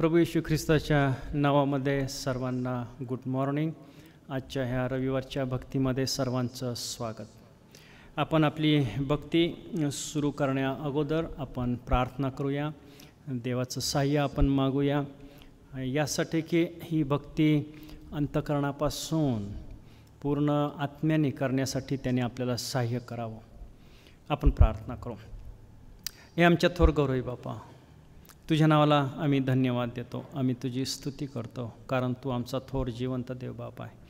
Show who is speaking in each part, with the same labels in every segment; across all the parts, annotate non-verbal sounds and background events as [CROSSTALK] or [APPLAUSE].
Speaker 1: प्रभू येशू ख्रिस्ताच्या नावामध्ये सर्वांना गुड मॉर्निंग आजच्या ह्या रविवारच्या भक्तीमध्ये सर्वांचं स्वागत आपण आपली भक्ती सुरू करण्या अगोदर आपण प्रार्थना करूया देवाचं सहाय्य आपण मागूया यासाठी की ही भक्ती अंतकरणापासून पूर्ण आत्म्याने करण्यासाठी त्याने आपल्याला सहाय्य करावं आपण प्रार्थना करू हे आमच्या थोर गौरवी बापा तुझ्या नावाला आम्ही धन्यवाद देतो आम्ही तुझी स्तुती करतो कारण तू आमचा थोर जिवंत देवबाप आहे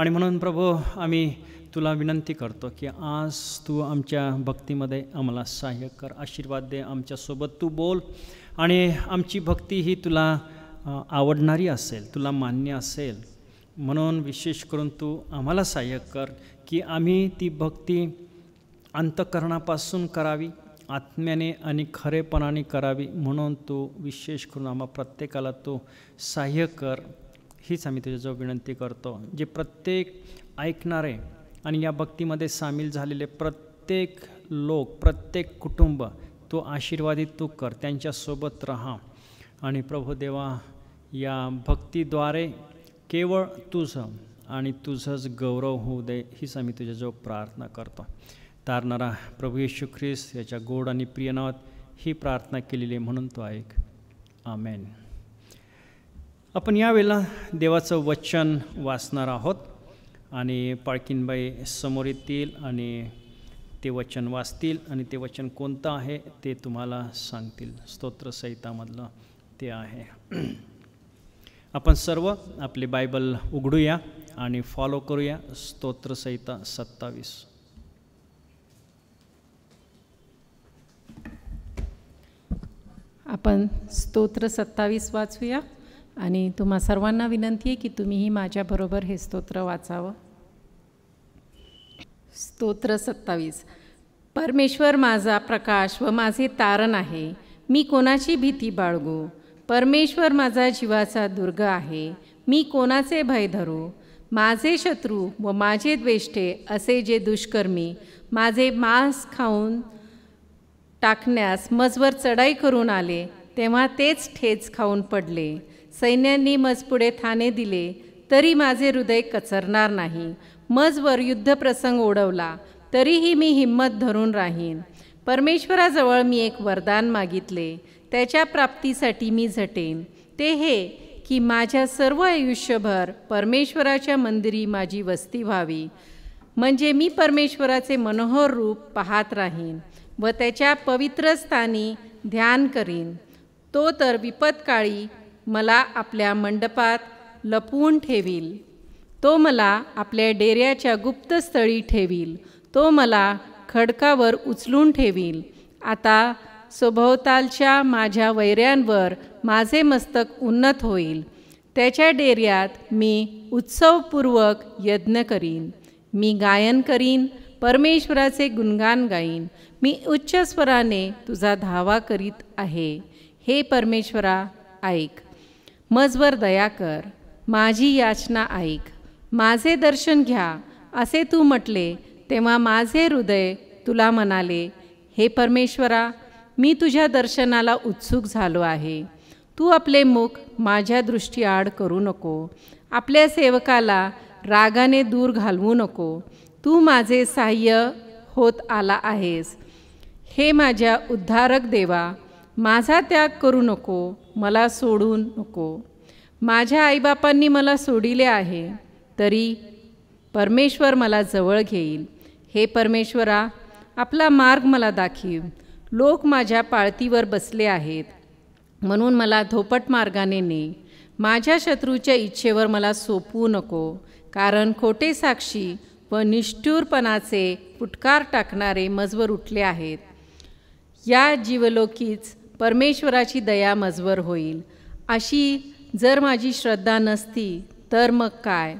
Speaker 1: आणि म्हणून प्रभू आम्ही तुला विनंती करतो की आज तू आमच्या भक्तीमध्ये आम्हाला सहाय्य कर आशीर्वाद दे आमच्यासोबत तू बोल आणि आमची भक्ती ही तुला आवडणारी असेल तुला मान्य असेल म्हणून विशेष करून तू आम्हाला सहाय्य कर की आम्ही ती भक्ती अंतकरणापासून करावी आत्म्याने आणि खरेपणाने करावी म्हणून तू विशेष करून आम्हा प्रत्येकाला तो सहाय्य कर हीच आम्ही तुझ्याजवळ विनंती करतो जे प्रत्येक ऐकणारे आणि या भक्तीमध्ये सामील झालेले प्रत्येक लोक प्रत्येक कुटुंब तो आशीर्वादित तू कर त्यांच्यासोबत राहा आणि प्रभुदेवा या भक्तीद्वारे केवळ तुझं आणि तुझंच गौरव होऊ दे हीच आम्ही तुझ्याजवळ प्रार्थना करतो तारणारा प्रभू येशू ख्रिस्त याच्या गोड आणि प्रिय नावात ही प्रार्थना केलेली म्हणून तो ऐक आमेन आपण यावेळेला देवाचं वचन वाचणार आहोत आणि पाळकिनबाई समोर येतील आणि ते वचन वाचतील आणि ते वचन कोणतं आहे ते तुम्हाला सांगतील स्तोत्रसहितामधलं ते आहे आपण सर्व आपले बायबल उघडूया आणि फॉलो करूया स्तोत्रसहिता सत्तावीस
Speaker 2: आपण स्तोत्र सत्तावीस वाचूया आणि तुम्हा सर्वांना विनंती आहे की तुम्हीही माझ्याबरोबर हे स्तोत्र वाचावं स्तोत्र सत्तावीस परमेश्वर माझा प्रकाश व माझे तारण आहे मी कोणाची भीती बाळगू परमेश्वर माझा जीवाचा दुर्ग आहे मी कोणाचे भय धरू माझे शत्रू व माझे द्वेष्टे असे जे दुष्कर्मी माझे मांस खाऊन टाकण्यास मजवर चढाई करून आले तेव्हा तेच ठेच खाऊन पडले सैन्यांनी मजपुढे ठाणे दिले तरी माझे हृदय कचरणार नाही मजवर युद्धप्रसंग ओढवला तरीही मी हिंमत धरून राहीन परमेश्वराजवळ मी एक वरदान मागितले त्याच्या प्राप्तीसाठी मी झटेन ते हे की माझ्या सर्व आयुष्यभर परमेश्वराच्या मंदिरी माझी वस्ती व्हावी म्हणजे मी परमेश्वराचे मनोहर रूप पाहत राहीन व त्याच्या पवित्र स्थानी ध्यान करीन तो तर विपत्काळी मला आपल्या मंडपात लपवून ठेवील तो मला आपल्या डेऱ्याच्या गुप्तस्थळी ठेवील तो मला खडकावर उचलून ठेवील आता सभोवतालच्या माझ्या वैऱ्यांवर माझे मस्तक उन्नत होईल त्याच्या डेऱ्यात मी उत्सवपूर्वक यज्ञ करीन मी गायन करीन परमेश्वराचे गुणगान गाईन मी उच्च स्वराने तुझा धावा करीत आहे हे परमेश्वरा ऐक मजवर दया कर माझी याचना ऐक माझे दर्शन घ्या असे तू म्हटले तेव्हा माझे हृदय तुला म्हणाले हे परमेश्वरा मी तुझ्या दर्शनाला उत्सुक झालो आहे तू आपले मुख माझ्या दृष्टीआड करू नको आपल्या सेवकाला रागाने दूर घालवू नको तू माझे सहाय्य होत आला आहेस हे माझ्या उद्धारक देवा माझा त्याग करू नको मला सोडू नको माझ्या आईबापांनी मला सोडिले आहे तरी परमेश्वर मला जवळ घेईल हे परमेश्वरा आपला मार्ग मला दाखीव लोक माझ्या पाळतीवर बसले आहेत म्हणून मला धोपट मार्गाने ने माझ्या शत्रूच्या इच्छेवर मला सोपवू नको कारण खोटे साक्षी व निष्ठुरपणाचे पुटकार टाकणारे मजवर उठले आहेत या जीवलोकीच परमेश्वराची दया मजवर होईल अशी जर माझी श्रद्धा नसती तर मग काय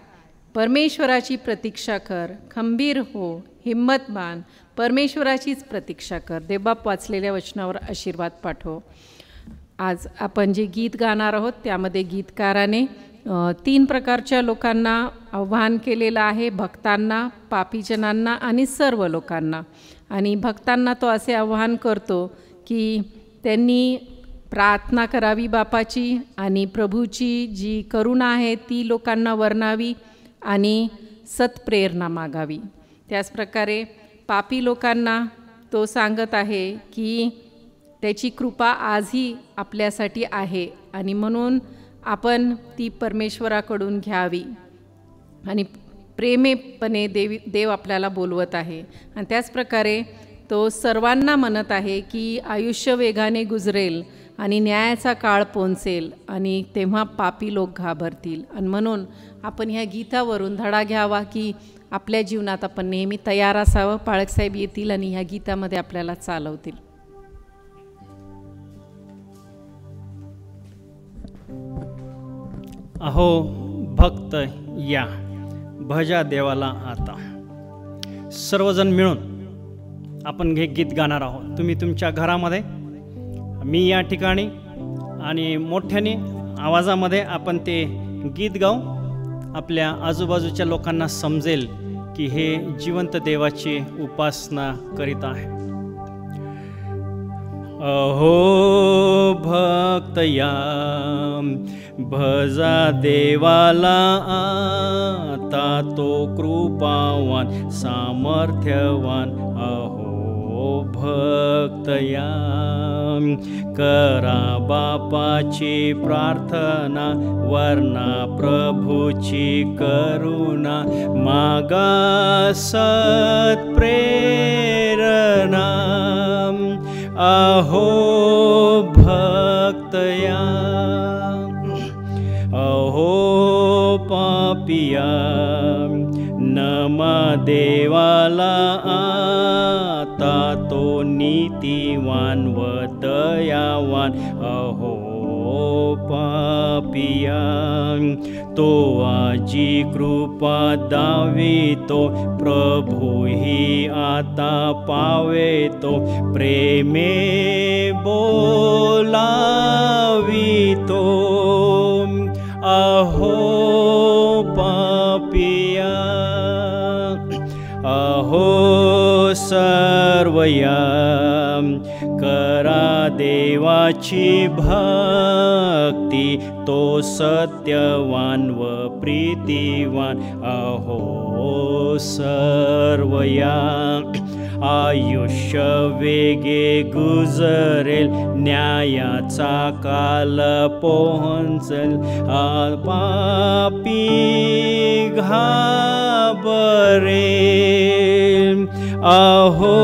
Speaker 2: परमेश्वराची प्रतीक्षा कर खंबीर हो हिम्मत मान परमेश्वराचीच प्रतीक्षा कर देवबाप वाचलेल्या वचनावर आशीर्वाद पाठव आज आपण जे गीत गाणार आहोत त्यामध्ये गीतकाराने तीन प्रकारच्या लोकांना आव्हान केलेलं आहे भक्तांना पापीजनांना आणि सर्व लोकांना आणि भक्तांना तो असे आव्हान करतो की त्यांनी प्रार्थना करावी बापाची आणि प्रभूची जी करुणा आहे ती लोकांना वर्णावी आणि सत्प्रेरणा मागावी त्याचप्रकारे पापी लोकांना तो सांगत आहे की त्याची कृपा आजही आपल्यासाठी आहे आणि म्हणून आपण ती परमेश्वराकडून घ्यावी आणि प्रेमेपणे देवी देव आपल्याला बोलवत आहे आणि त्याचप्रकारे तो सर्वांना म्हणत आहे की आयुष्य वेगाने गुजरेल आणि न्यायाचा काळ पोहोचेल आणि तेव्हा पापी लोक घाबरतील आणि म्हणून आपण ह्या गीतावरून धडा घ्यावा की आपल्या जीवनात आपण नेहमी तयार असावं पाळकसाहेब येतील आणि ह्या गीतामध्ये आपल्याला चालवतील
Speaker 1: अहो भक्त या भजा देवाला आता सर्वजण मिळून आपण हे गीत गाणार आहोत तुम्ही तुमच्या घरामध्ये मी या ठिकाणी आणि मोठ्याने आवाजामध्ये आपण ते गीत गाऊ आपल्या आजूबाजूच्या लोकांना समजेल की हे जिवंत देवाची उपासना करीत आहे अहो भक्तया भजा देवाला आता तो कृपावान सामर्थ्यवान अहो करा बापाची प्रार्थना वर्णा प्रभुची
Speaker 3: करुणा मागा सत्प्रेरणा अहो भक्तया अहो पापिया नम देवाला
Speaker 1: तातो नीतिवान् वदयावान् अहो पापिया तो दावी तो प्रभु हि पावे तो प्रेमे
Speaker 3: तो अहो पापिया अहो सर्वया
Speaker 1: करा देवाची भक्ति तो सत सत्यवान व प्रीतिवान अहो सर्वया आयुष्य वेगे गुजरेल न्यायाचा काल
Speaker 3: पोहचल पापी घाबरे अहो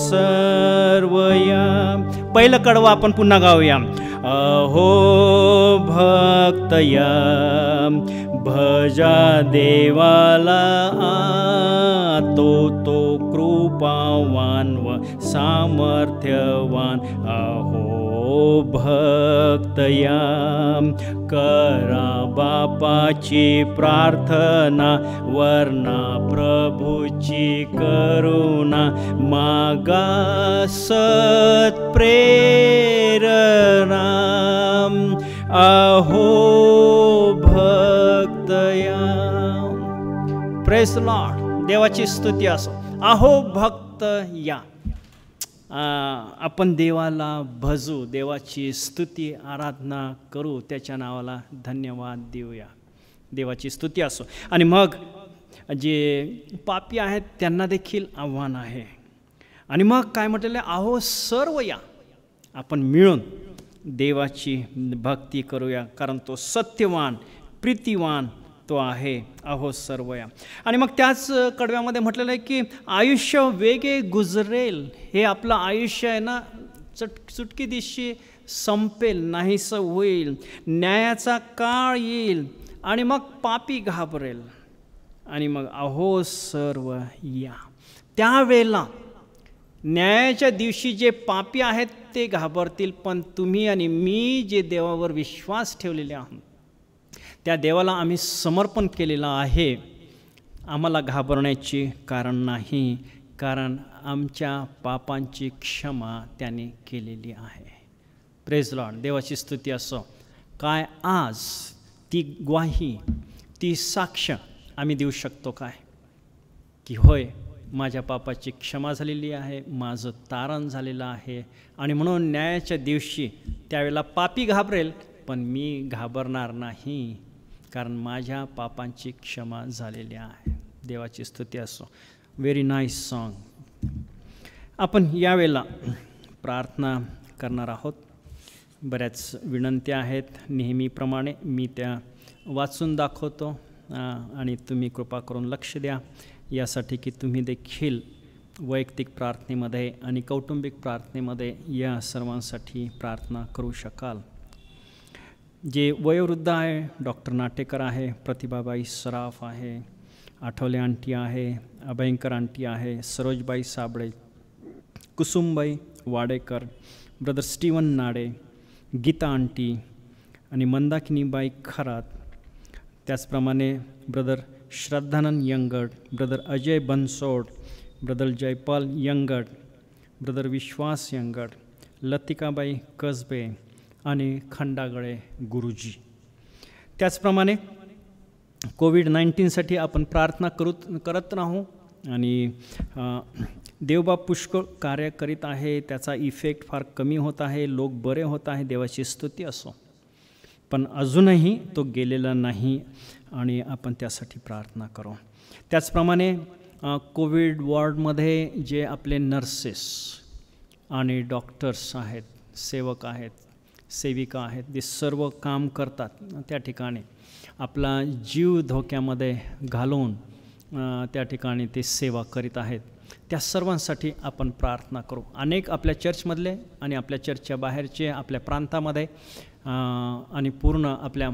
Speaker 1: सर्वया पहिलं कडवं आपण पुन्हा गाऊया अहो भक्तया भज देवाला तो कृपावान् वा सामर्थ्यवान् अहो भक्तया करा बापाची प्रार्थना वरना प्रभूची करुणा
Speaker 3: मागा प्रेरणाम प्रेरणा अहो भक्तया
Speaker 1: प्रेस लॉर्ड देवाची स्तुती असो अहो भक्त या आपण देवाला भजू देवाची स्तुती आराधना करू त्याच्या नावाला धन्यवाद देऊया देवाची स्तुती असो आणि मग जे पापी आहेत त्यांना देखील आव्हान आहे आणि मग काय म्हटलेलं आहो सर्व या आपण मिळून देवाची भक्ती करूया कारण तो सत्यवान प्रीतिवान तो आहे अहो सर्वया आणि मग त्याच कडव्यामध्ये म्हटलेलं आहे की आयुष्य वेगे गुजरेल हे आपलं आयुष्य आहे ना चट चुटकी दिशी संपेल नाहीसं होईल न्यायाचा काळ येईल आणि मग पापी घाबरेल आणि मग अहो सर्व या त्यावेळेला न्यायाच्या दिवशी जे पापी आहेत ते घाबरतील पण तुम्ही आणि मी जे देवावर विश्वास ठेवलेले आहोत त्या देवाला आम्ही समर्पण केलेलं आहे आम्हाला घाबरण्याचे कारण नाही कारण आमच्या पापांची क्षमा त्याने केलेली आहे प्रेज लॉड देवाची स्तुती असो काय आज ती ग्वाही ती साक्ष आम्ही देऊ शकतो काय की होय माझ्या पापाची क्षमा झालेली आहे माझं तारण झालेलं आहे आणि म्हणून न्यायाच्या दिवशी त्यावेळेला पापी घाबरेल पण मी घाबरणार नाही कारण माझ्या पापांची क्षमा झालेली आहे देवाची स्तुती असो व्हेरी नाईस सॉन्ग आपण यावेळेला प्रार्थना करणार आहोत बऱ्याच विनंत्या आहेत नेहमीप्रमाणे मी त्या वाचून दाखवतो आणि तुम्ही कृपा करून लक्ष द्या यासाठी की तुम्ही देखील वैयक्तिक प्रार्थनेमध्ये आणि कौटुंबिक प्रार्थनेमध्ये या सर्वांसाठी प्रार्थना करू शकाल जे वयोवृद्ध आहे डॉक्टर नाटेकर आहे प्रतिभाबाई सराफ आहे आठवले आंटी आहे अभयंकर आंटी आहे Sarojbai Sable Kusumbai Wadekar brother Steven Nade Geeta aunty आणि मंदाकिनीबाई खरात त्याचप्रमाणे brother Shraddhanand Yangad brother Ajay Bansod brother Jaypal Yangad brother Vishwas Yangad Latikabai Kasbe आणि खंडागळे गुरुजी त्याचप्रमाणे कोविड नाईन्टीनसाठी आपण प्रार्थना करू करत राहू आणि देवबाब पुष्कळ कार्य करीत आहे त्याचा इफेक्ट फार कमी होत आहे लोक बरे होत आहे देवाची स्तुती असो पण अजूनही तो गेलेला नाही आणि आपण त्यासाठी प्रार्थना करू त्याचप्रमाणे कोविड वॉर्डमध्ये जे आपले नर्सेस आणि डॉक्टर्स आहेत सेवक आहेत सेविका आहेत ते सर्व काम करतात त्या ठिकाणी आपला जीव धोक्यामध्ये घालवून त्या ठिकाणी ते सेवा करीत आहेत त्या सर्वांसाठी आपण प्रार्थना करू अनेक आपल्या चर्चमधले आणि आपल्या चर्चच्या बाहेरचे आपल्या प्रांतामध्ये आणि पूर्ण आपल्या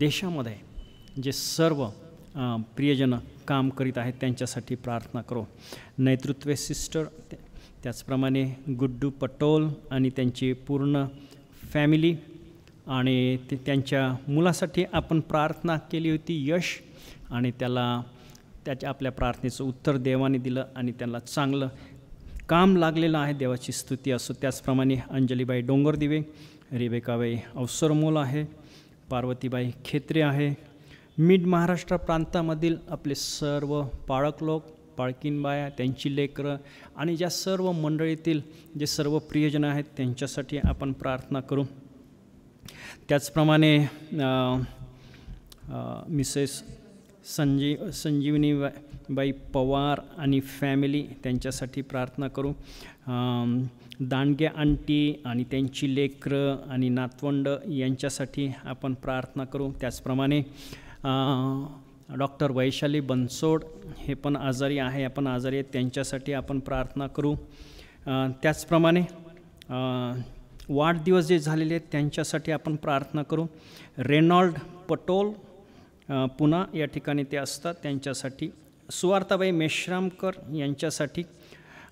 Speaker 1: देशामध्ये जे सर्व प्रियजन काम करीत आहेत त्यांच्यासाठी प्रार्थना करू नेतृत्वे सिस्टर त्याचप्रमाणे गुड्डू पटोल आणि त्यांची पूर्ण फॅमिली आणि ते त्यांच्या मुलासाठी आपण प्रार्थना केली होती यश आणि त्याला त्याच्या आपल्या प्रार्थनेचं उत्तर देवाने दिलं आणि त्यांना चांगलं काम लागलेलं आहे देवाची स्तुती असो त्याचप्रमाणे अंजलीबाई डोंगर दिवे रेबेकाबाई अवसरमोल आहे पार्वतीबाई खेत्रे आहे मिड महाराष्ट्र प्रांतामधील आपले सर्व पाळक लोक पाळकिनबाया त्यांची लेकरं आणि ज्या सर्व मंडळीतील जे सर्व प्रियजन आहेत त्यांच्यासाठी आपण प्रार्थना करू त्याचप्रमाणे मिसेस संजीव संजीवनी बाई पवार आणि फॅमिली त्यांच्यासाठी प्रार्थना करू दांडग्या आंटी आणि त्यांची लेकरं आणि नातवंड यांच्यासाठी आपण प्रार्थना करू त्याचप्रमाणे डॉक्टर वैशाली बनसोड हे पण आजारी आहे आपण आजारी आहेत त्यांच्यासाठी आपण प्रार्थना करू त्याचप्रमाणे वाढदिवस जे झालेले आहेत त्यांच्यासाठी आपण प्रार्थना करू रेनॉल्ड पटोल पुन्हा या ठिकाणी ते असतात त्यांच्यासाठी सुवार्ताबाई मेश्रामकर यांच्यासाठी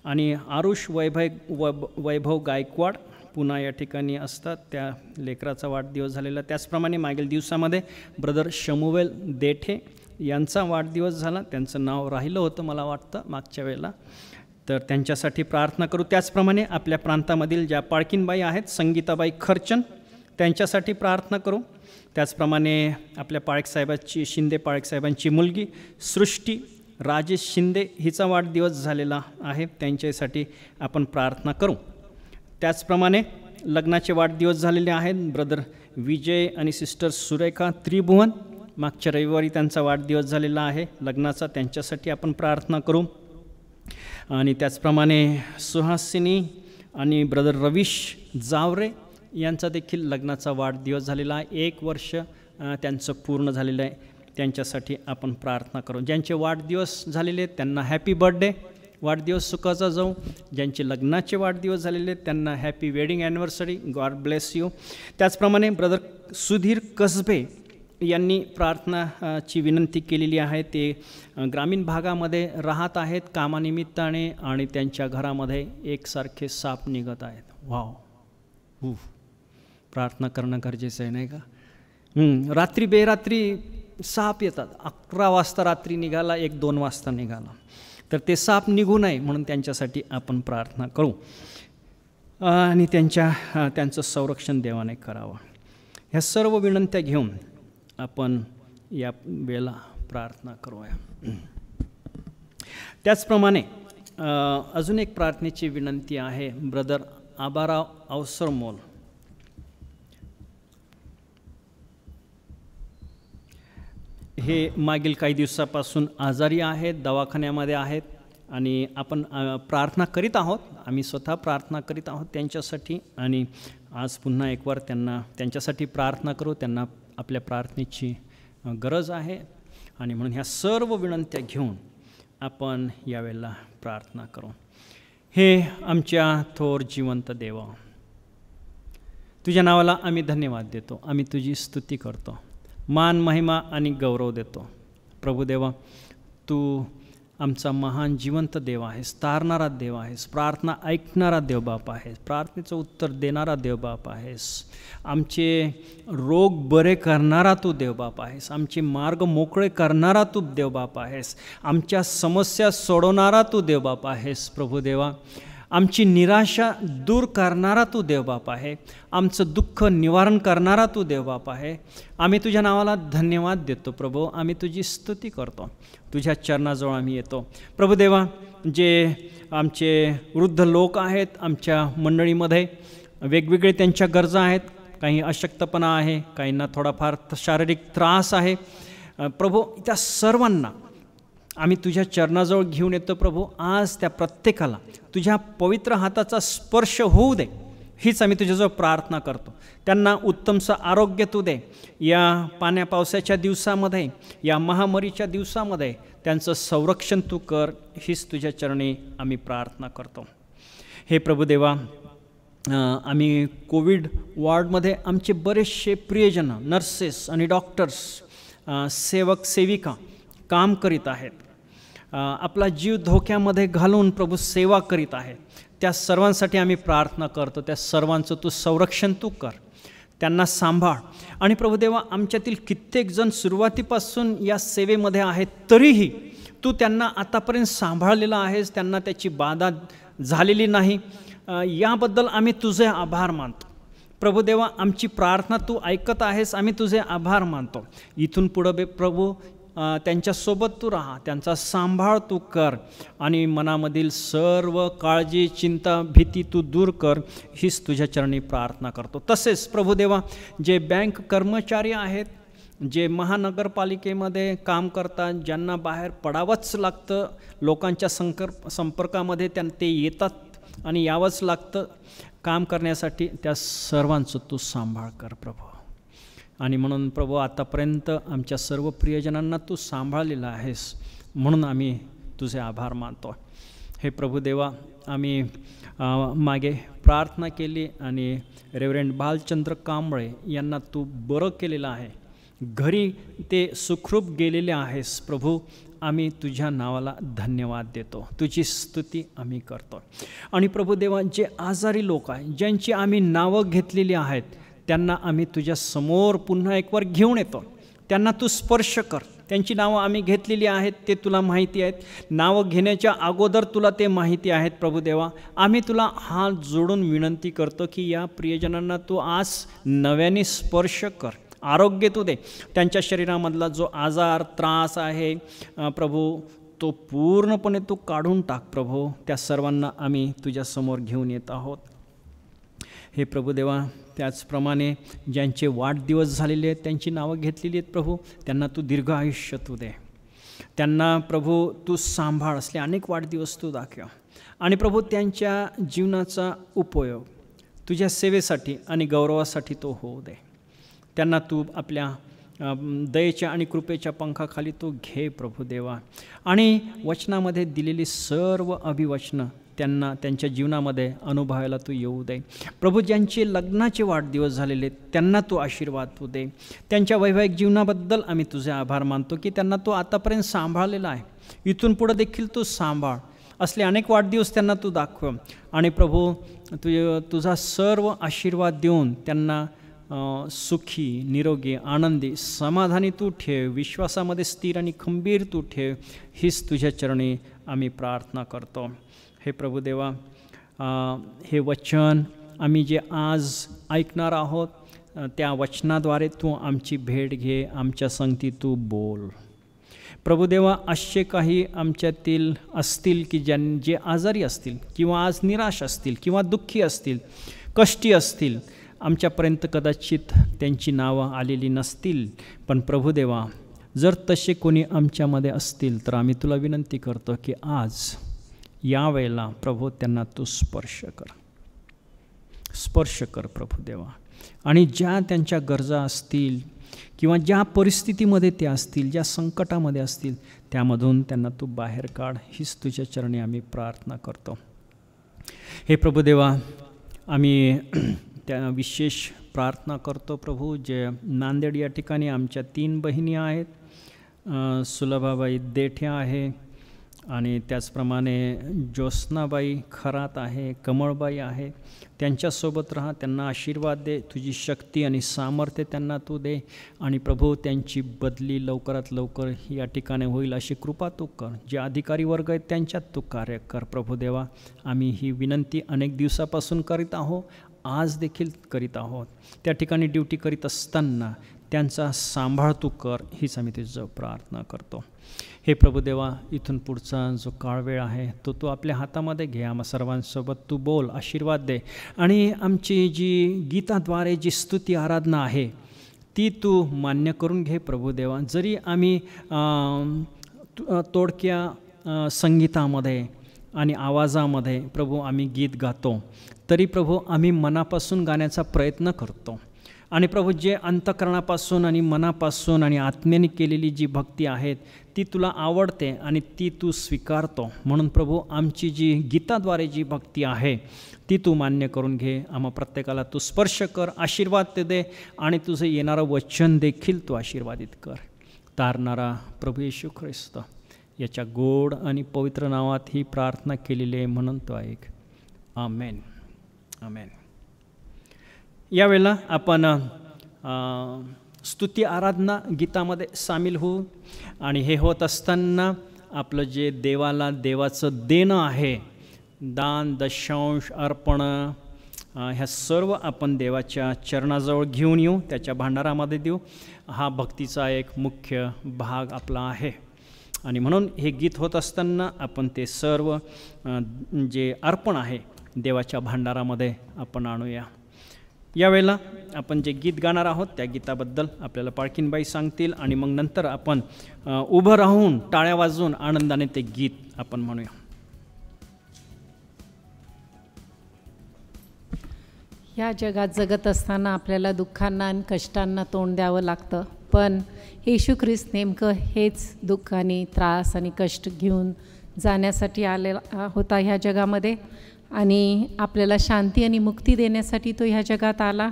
Speaker 1: आणि आरुष वैभव वैभव गायकवाड पुन्हा या ठिकाणी असतात त्या लेकराचा वाढदिवस झालेला त्याचप्रमाणे मागील दिवसामध्ये ब्रदर शमुवेल देठे यांचा वाढदिवस झाला त्यांचं नाव राहिलं होतं मला वाटतं मागच्या वेळेला तर त्यांच्यासाठी प्रार्थना करू त्याचप्रमाणे आपल्या प्रांतामधील ज्या पाळकीनबाई आहेत संगीताबाई खर्चन त्यांच्यासाठी प्रार्थना करू त्याचप्रमाणे आपल्या पाळकसाहेबाची शिंदे पाळकसाहेबांची मुलगी सृष्टी राजेश शिंदे हिचा वाढदिवस झालेला आहे त्यांच्यासाठी आपण प्रार्थना करू त्याचप्रमाणे लग्नाचे वाढदिवस झालेले आहेत ब्रदर विजय आणि सिस्टर सुरेखा त्रिभुवन मागच्या रविवारी त्यांचा वाढदिवस झालेला आहे लग्नाचा त्यांच्यासाठी आपण प्रार्थना करू आणि त्याचप्रमाणे सुहासिनी आणि ब्रदर रवीश जावरे यांचा देखील लग्नाचा वाढदिवस झालेला आहे एक वर्ष त्यांचं पूर्ण झालेलं आहे त्यांच्यासाठी आपण प्रार्थना करू ज्यांचे वाढदिवस झालेले त्यांना हॅपी बर्थडे वाढदिवस सुखाचा जाऊ ज्यांचे लग्नाचे वाढदिवस झालेले त्यांना happy wedding anniversary God bless you त्याचप्रमाणे ब्रदर सुधीर कसबे यांनी प्रार्थना ची विनंती केलेली आहे ते ग्रामीण भागामध्ये राहत आहेत कामानिमित्ताने आणि त्यांच्या घरामध्ये एकसारखे साप निघत आहेत वाव हू प्रार्थना करणं गरजेचं आहे नाही का रात्री बेरात्री साप येतात अकरा वाजता रात्री निघाला एक दोन वाजता निघाला तर ते साप निघू नये म्हणून त्यांच्यासाठी आपण प्रार्थना करू आणि त्यांच्या त्यांचं संरक्षण देवाने करावं ह्या सर्व विनंत्या घेऊन आपण या वेळेला प्रार्थना करूया त्याचप्रमाणे अजून एक प्रार्थनेची विनंती आहे ब्रदर आबाराव अवसरमोल हे मागील काही दिवसापासून आजारी आहेत दवाखान्यामध्ये आहेत आणि आपण प्रार्थना करीत आहोत आम्ही स्वतः प्रार्थना करीत आहोत त्यांच्यासाठी आणि आज पुन्हा एकवार त्यांना त्यांच्यासाठी प्रार्थना करू त्यांना आपल्या प्रार्थनेची गरज आहे आणि म्हणून ह्या सर्व विनंत्या घेऊन आपण यावेळेला प्रार्थना करू हे आमच्या थोर जिवंत देव तुझ्या नावाला आम्ही धन्यवाद देतो आम्ही तुझी स्तुती करतो मान महिमा आणि गौरव देतो प्रभुदेवा तू आमचा महान जिवंत देव आहेस तारणारा देव आहेस प्रार्थना ऐकणारा देवबाप आहेस प्रार्थनेचं उत्तर देणारा देवबाप आहेस आमचे रोग बरे करणारा तू देवबाप आहेस आमचे मार्ग मोकळे करणारा तू देवबाप आहेस आमच्या समस्या सोडवणारा तू देवबाप आहेस प्रभुदेवा आमची निराशा दूर करणारा तू देवबाप आहे आमचं दुःख निवारण करणारा तू देवबाप आहे आम्ही तुझ्या नावाला धन्यवाद देतो प्रभू आम्ही तुझी स्तुती करतो तुझ्या चरणाजवळ आम्ही येतो प्रभुदेवा जे आमचे वृद्ध लोक आहेत आमच्या मंडळीमध्ये वेगवेगळे त्यांच्या गरजा आहेत काही अशक्तपणा आहे काहींना थोडाफार शारीरिक त्रास आहे प्रभू त्या सर्वांना आम्ही तुझ्या चरणाजवळ घेऊन येतो प्रभू आज त्या प्रत्येकाला तुझ्या पवित्र हाताचा स्पर्श होऊ दे हीच आम्ही तुझ्याजवळ प्रार्थना करतो त्यांना उत्तमचं आरोग्य तू दे या पाण्या पावसाच्या दिवसामध्ये या महामारीच्या दिवसामध्ये त्यांचं संरक्षण तू कर हीच तुझ्या चरणी आम्ही प्रार्थना करतो हे प्रभुदेवा आम्ही कोविड वॉर्डमध्ये आमचे बरेचसे प्रियजन नर्सेस आणि डॉक्टर्स सेवक सेविका काम करीत आहेत आपला जीव धोक्यामध्ये घालून प्रभू सेवा करीत आहेत त्या सर्वांसाठी आम्ही प्रार्थना करतो त्या सर्वांचं तू संरक्षण तू कर त्यांना सांभाळ आणि प्रभुदेवा आमच्यातील कित्येकजण सुरुवातीपासून या सेवेमध्ये आहेत तरीही तू त्यांना आतापर्यंत सांभाळलेला आहेस त्यांना त्याची बाधा झालेली नाही याबद्दल आम्ही तुझे आभार मानतो प्रभुदेवा आमची प्रार्थना तू ऐकत आहेस आम्ही तुझे आभार मानतो इथून पुढं बे प्रभू त्यांच्यासोबत तू राहा त्यांचा सांभाळ तू कर आणि मनामधील सर्व काळजी चिंता भीती तू दूर कर हीच तुझ्या चरणी प्रार्थना करतो तसेच प्रभुदेवा जे बँक कर्मचारी आहेत जे महानगरपालिकेमध्ये काम करतात ज्यांना बाहेर पडावंच लागतं लोकांच्या संकर संपर्कामध्ये त्यां ते येतात आणि यावंच लागतं काम करण्यासाठी त्या सर्वांचं तू सांभाळ कर प्रभू आणि म्हणून प्रभू आतापर्यंत आमच्या सर्व प्रियजनांना तू सांभाळलेला आहेस म्हणून आम्ही तुझे आभार मानतो हे प्रभुदेवा आम्ही मागे प्रार्थना केली आणि रेव्हरेंड भालचंद्र कांबळे यांना तू बरं केलेलं आहे घरी ते सुखरूप गेलेले आहेस प्रभू आम्ही तुझ्या नावाला धन्यवाद देतो तुझी स्तुती आम्ही करतो आणि प्रभुदेवा जे आजारी लोक आहेत ज्यांची आम्ही नावं घेतलेली आहेत त्यांना आम्ही तुझ्यासमोर पुन्हा एकवार घेऊन येतो त्यांना तू स्पर्श कर त्यांची नावं आम्ही घेतलेली आहेत ते तुला माहिती आहेत नावं घेण्याच्या अगोदर तुला ते माहिती आहेत प्रभुदेवा आम्ही तुला हा जोडून विनंती करतो की या प्रियजनांना तू आज नव्याने स्पर्श कर आरोग्य तू दे त्यांच्या शरीरामधला जो आजार त्रास आहे प्रभू तो पूर्णपणे तू काढून टाक प्रभू त्या सर्वांना आम्ही तुझ्यासमोर घेऊन येत आहोत हे प्रभुदेवा त्याचप्रमाणे ज्यांचे वाढदिवस झालेले आहेत त्यांची नावं घेतलेली आहेत प्रभू त्यांना तू दीर्घ आयुष्य तू दे त्यांना प्रभू तू सांभाळ असले अनेक वाढदिवस तू दाखव आणि प्रभू त्यांच्या जीवनाचा उपयोग तुझ्या सेवेसाठी आणि गौरवासाठी तो होऊ दे त्यांना तू आपल्या दयेच्या आणि कृपेच्या पंखाखाली तो घे प्रभुदेवा देवा आणि वचनामध्ये दिलेली सर्व अभिवचनं त्यांना त्यांच्या जीवनामध्ये अनुभवायला तू येऊ दे प्रभू ज्यांचे लग्नाचे वाढदिवस झालेले त्यांना तू आशीर्वाद तू दे त्यांच्या वैवाहिक जीवनाबद्दल आम्ही तुझे आभार मानतो की त्यांना तो आतापर्यंत सांभाळलेला आहे इथून पुढं देखील तू सांभाळ असले अनेक वाढदिवस त्यांना तू दाखव आणि प्रभू तु तुझा सर्व आशीर्वाद देऊन त्यांना सुखी निरोगी आनंदी समाधानी तू ठेव विश्वासामध्ये स्थिर आणि खंबीर तू ठेव हीच तुझ्या चरणी आम्ही प्रार्थना करतो हे प्रभुदेवा हे वचन आम्ही जे आज ऐकणार आहोत त्या वचनाद्वारे तू आमची भेट घे आमच्या संगती तू बोल प्रभुदेवा असे काही आमच्यातील असतील की ज्यां जे आजारी असतील किंवा आज निराश असतील किंवा दुःखी असतील कष्टी असतील आमच्यापर्यंत कदाचित त्यांची नावं आलेली नसतील पण प्रभुदेवा जर तसे कोणी आमच्यामध्ये असतील तर आम्ही तुला विनंती करतो की आज यावेळेला प्रभू त्यांना तू स्पर्श कर स्पर्श कर प्रभू देवा आणि ज्या त्यांच्या गरजा असतील किंवा ज्या परिस्थितीमध्ये ते असतील ज्या संकटामध्ये असतील त्यामधून त्यांना तू बाहेर काढ हीच तुझ्या चरणी आम्ही प्रार्थना करतो हे प्रभुदेवा आम्ही [CLEARS THROAT] त्या विशेष प्रार्थना करतो प्रभू जे नांदेड या ठिकाणी आमच्या तीन बहिणी आहेत सुलभाबाई देठे आहे आणि त्याचप्रमाणे ज्योत्स्नाबाई खरात आहे कमळबाई आहे त्यांच्यासोबत राहा त्यांना आशीर्वाद दे तुझी शक्ती आणि सामर्थ्य त्यांना तू दे आणि प्रभू त्यांची बदली लवकरात लवकर या ठिकाणी होईल अशी कृपा तू कर जे अधिकारी वर्ग आहेत त्यांच्यात तू कार्य कर प्रभू देवा आम्ही ही विनंती अनेक दिवसापासून करीत आहोत आज देखील करीत आहोत त्या ठिकाणी ड्युटी करीत असताना त्यांचा सांभाळ तू कर हीच आम्ही तिचं प्रार्थना करतो हे प्रभुदेवा इथून पुढचा जो काळवेळ आहे तो तू आपल्या हातामध्ये घे आम्हा सर्वांसोबत तू बोल आशीर्वाद दे आणि आमची जी गीताद्वारे जी स्तुती आराधना आहे ती तू मान्य करून घे प्रभुदेवा जरी आम्ही तोडक्या संगीतामध्ये आणि आवाजामध्ये प्रभू आम्ही गीत गातो तरी प्रभू आम्ही मनापासून गाण्याचा प्रयत्न करतो आणि प्रभू जे अंतकरणापासून आणि मनापासून आणि आत्म्याने केलेली जी भक्ती आहेत ती तुला आवडते आणि ती तू स्वीकारतो म्हणून प्रभू आमची जी गीताद्वारे जी भक्ती आहे ती तू मान्य करून घे आम्हा प्रत्येकाला तू स्पर्श कर आशीर्वाद ते दे आणि तुझं येणारं वचन देखील तू आशीर्वादित कर तारणारा प्रभू येशू ख्रिस्त याच्या गोड आणि पवित्र नावात ही प्रार्थना केलेली आहे म्हणून तो ऐक आमेन आमेन यावेळेला आपण स्तुती आराधना गीतामध्ये सामील होऊ आणि हे होत असताना आपलं जे देवाला देवाचं देणं आहे दान दशांश अर्पण ह्या सर्व आपण देवाच्या चरणाजवळ घेऊन येऊ त्याच्या भांडारामध्ये देऊ हा भक्तीचा एक मुख्य भाग आपला आहे आणि म्हणून हे गीत होत असताना आपण ते सर्व जे अर्पण आहे देवाच्या भांडारामध्ये आपण आणूया यावेळेला आपण जे गीत गाणार आहोत त्या गीताबद्दल आपल्याला पाळखीनबाई सांगतील आणि मग नंतर आपण उभं राहून टाळ्या वाजवून आनंदाने ते गीत आपण म्हणूया
Speaker 2: ह्या जगात जगत असताना आपल्याला दुःखांना आणि कष्टांना तोंड द्यावं लागतं पण येशू ख्रिस्त नेमकं हेच दुःख आणि त्रास आणि कष्ट घेऊन जाण्यासाठी आले होता ह्या जगामध्ये आणि आपल्याला शांती आणि मुक्ती देण्यासाठी तो ह्या जगात आला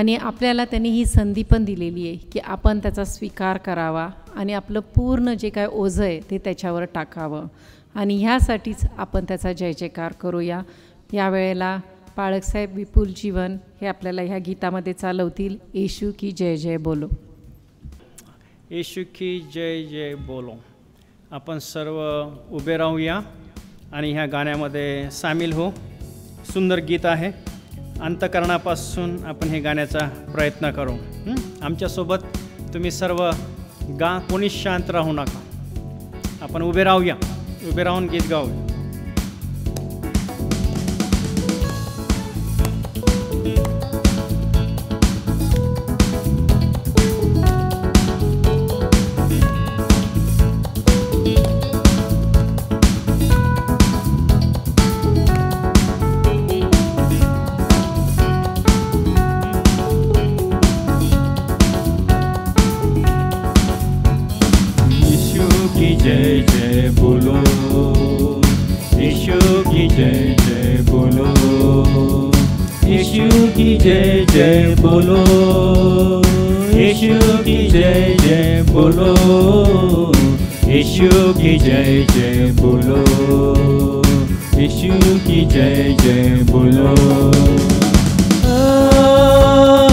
Speaker 2: आणि आपल्याला त्यांनी ही संधी पण दिलेली आहे की आपण त्याचा स्वीकार करावा आणि आपलं पूर्ण जे काय ओझं आहे ते त्याच्यावर टाकावं आणि ह्यासाठीच आपण त्याचा जय जयकार करूया यावेळेला पाळकसाहेब विपुल जीवन हे आपल्याला ह्या गीतामध्ये चालवतील येशू की जय जय बोलो
Speaker 1: येशू की जय जय बोलो आपण सर्व उभे राहूया आणि ह्या गाण्यामध्ये सामील हो सुंदर गीत आहे अंतकरणापासून आपण हे गाण्याचा प्रयत्न करू आमच्यासोबत तुम्ही सर्व गा कोणी शांत राहू नका आपण उभे राहूया उभे राहून गीत गाऊया
Speaker 3: JJ বলো ইসু কি JJ বলো ইসু কি JJ বলো ইসু কি JJ বলো ইসু কি JJ বলো ইসু কি JJ বলো Oh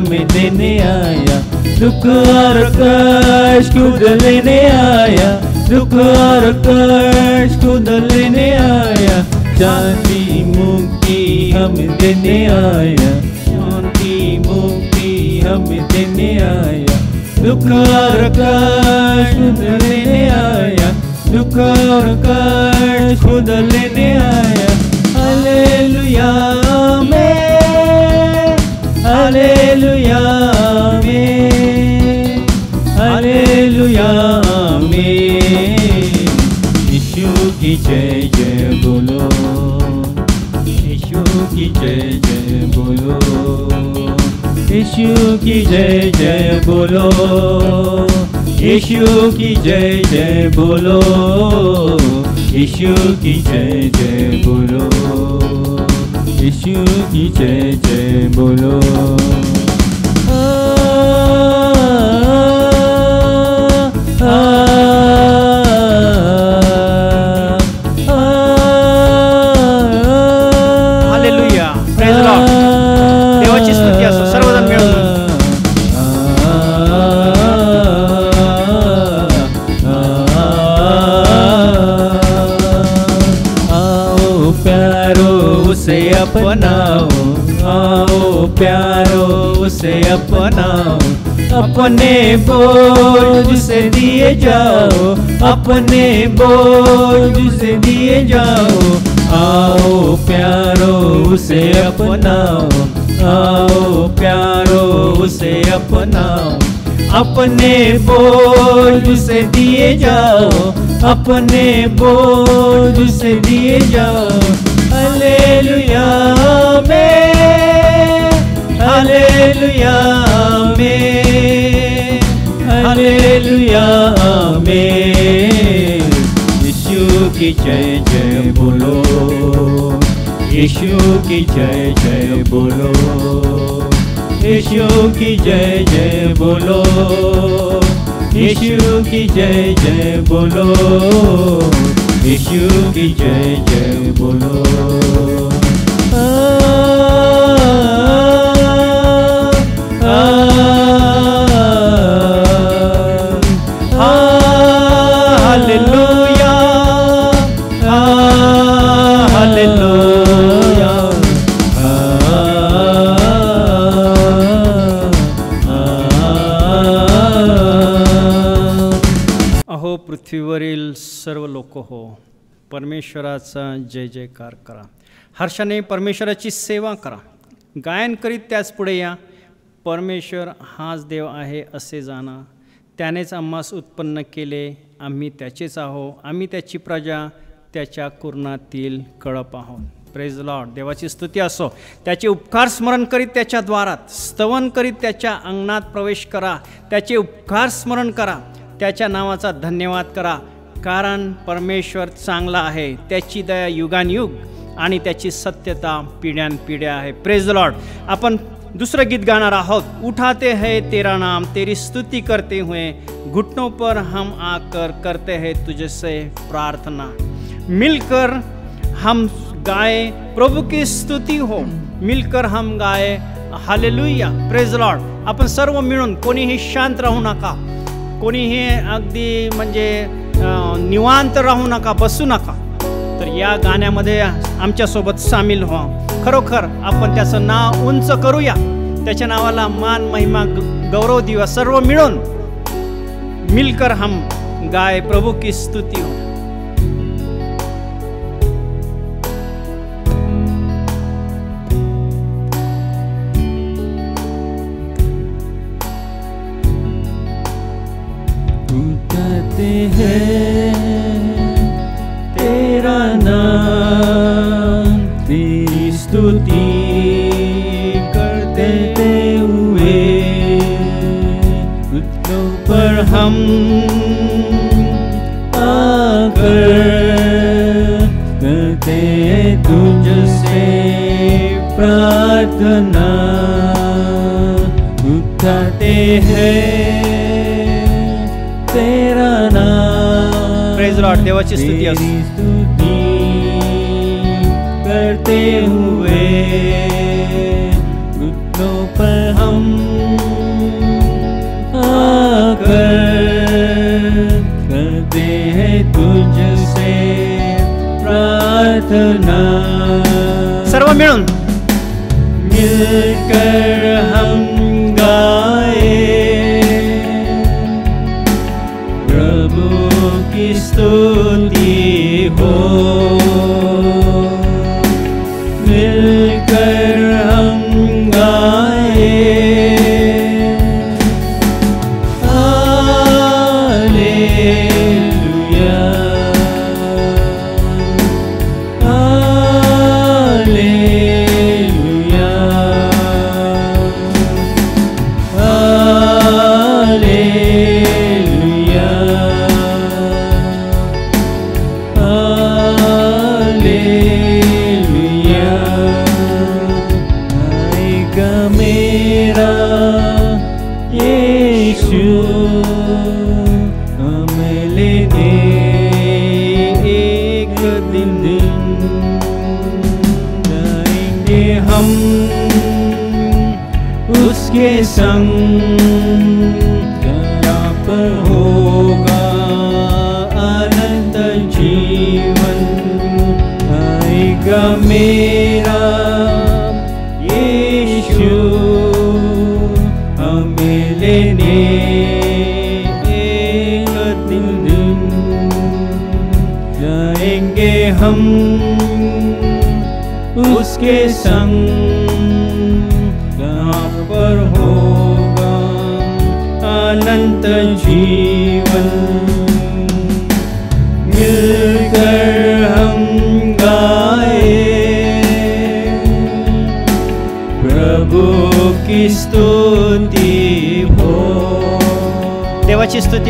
Speaker 3: में देने आया दुख और कश खुद लेने आया दुख और कश खुद लेने आया शांति मुक्ति हम देने आया शांति मुक्ति हम देने आया दुख और कश खुद लेने आया दुख और कश खुद लेने आया हालेलुया की जय जय बोलो यीशु की जय जय बोलो यीशु की जय जय बोलो यीशु की जय जय बोलो यीशु की जय जय बोलो यीशु की जय जय बोलो अपनाओ अपने बोझ से दिए जाओ अपने बोझ से दिए जाओ आओ प्यारो उसे अपनाओ आओ प्यारो उसे अपनाओ अपने बोझ से दिए जाओ अपने बोझ से दिए जाओ अलेलुया में Hallelujah, me! Hallelujah, me! Yeshu ki jai jai bolo. Yeshu ki jai jai bolo. Yeshu ki jai jai bolo. Yeshu ki jai jai bolo. Yeshu ki jai jai bolo. Yeshu ki jai jai bolo.
Speaker 1: नको हो परमेश्वराचा जय जयकार करा हर्षाने परमेश्वराची सेवा करा गायन करीत त्याच पुढे या परमेश्वर हाच देव आहे असे जाणा त्यानेच आम्हास उत्पन्न केले आम्ही त्याचेच आहो आम्ही त्याची प्रजा त्याच्या कुरणातील कळप आहोत प्रेज लॉड देवाची स्तुती असो त्याचे उपकार स्मरण करीत त्याच्या द्वारात स्तवन करीत त्याच्या अंगणात प्रवेश करा त्याचे उपकार स्मरण करा त्याच्या नावाचा धन्यवाद करा कारण परमेश्वर चांगला आहे त्याची दया युग आणि त्याची सत्यता पिढ्या आहे प्रेज लॉर्ड आपण दुसरं गीत गाणार आहोत उठाते है तेरा नाम तेरी स्तुती करते हुए घुटनों पर हम आकर करते है तुझसे प्रार्थना मिलकर हम गाए प्रभु की स्तुती हो मिलकर हम गाए हालेलुया प्रेज लॉर्ड आपण सर्व मिळून कोणीही शांत राहू नका कोणीही अगदी म्हणजे निवांत राहू नका बसू नका तर या गाण्यामध्ये आमच्यासोबत सामील व्हा खरोखर आपण त्याचं नाव उंच करूया त्याच्या नावाला मान महिमा गौरव दिवा सर्व मिळून मिलकर हम गाय प्रभू की स्तुती हो.
Speaker 3: करते हैं तेरा नाम तेरी स्तुति करते हुए तो पर हम आकर करते तुझसे प्रार्थना उठाते हैं लॉर्ड देवाची स्तुती करते हुए पर हम आकर करते हैं तुझसे प्रार्थना सर्व मिळून मिलकर हम गा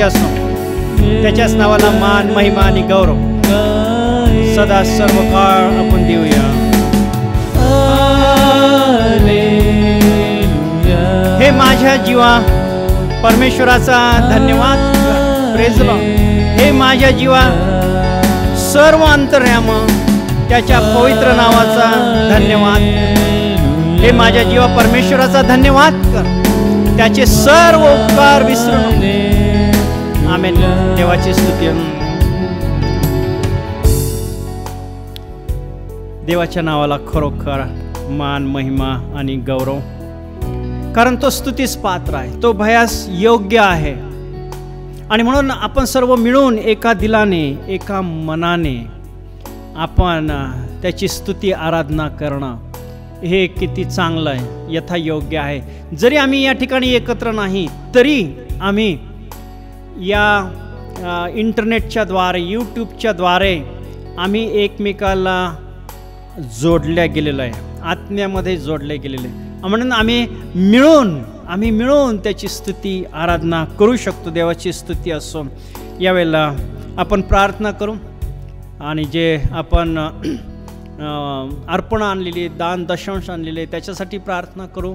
Speaker 1: स्तुती त्याच्याच नावाला मान महिमा आणि गौरव सदा सर्व काळ आपण देऊया हे माझ्या जीवा परमेश्वराचा धन्यवाद हे माझ्या जीवा सर्व अंतर्याम त्याच्या पवित्र नावाचा धन्यवाद हे माझ्या जीवा परमेश्वराचा धन्यवाद कर त्याचे सर्व उपकार विसरून आमेन देवाची स्तुती देवाच्या नावाला खरोखर मान महिमा आणि गौरव कारण तो स्तुतीस पात्र आहे तो भयास योग्य आहे आणि म्हणून आपण सर्व मिळून एका दिलाने एका मनाने आपण त्याची स्तुती आराधना करणं हे किती चांगलं आहे योग्य आहे जरी आम्ही या ठिकाणी एकत्र नाही तरी आम्ही या इंटरनेटच्याद्वारे यूट्यूबच्याद्वारे आम्ही एकमेकाला जोडल्या गेलेलं आहे आत्म्यामध्ये जोडले गेलेले म्हणून आम्ही मिळून आम्ही मिळून त्याची स्तुती आराधना करू शकतो देवाची स्तुती असो यावेळेला आपण प्रार्थना करू आणि जे आपण अर्पण आणलेली दान दशांश आणलेले त्याच्यासाठी प्रार्थना करू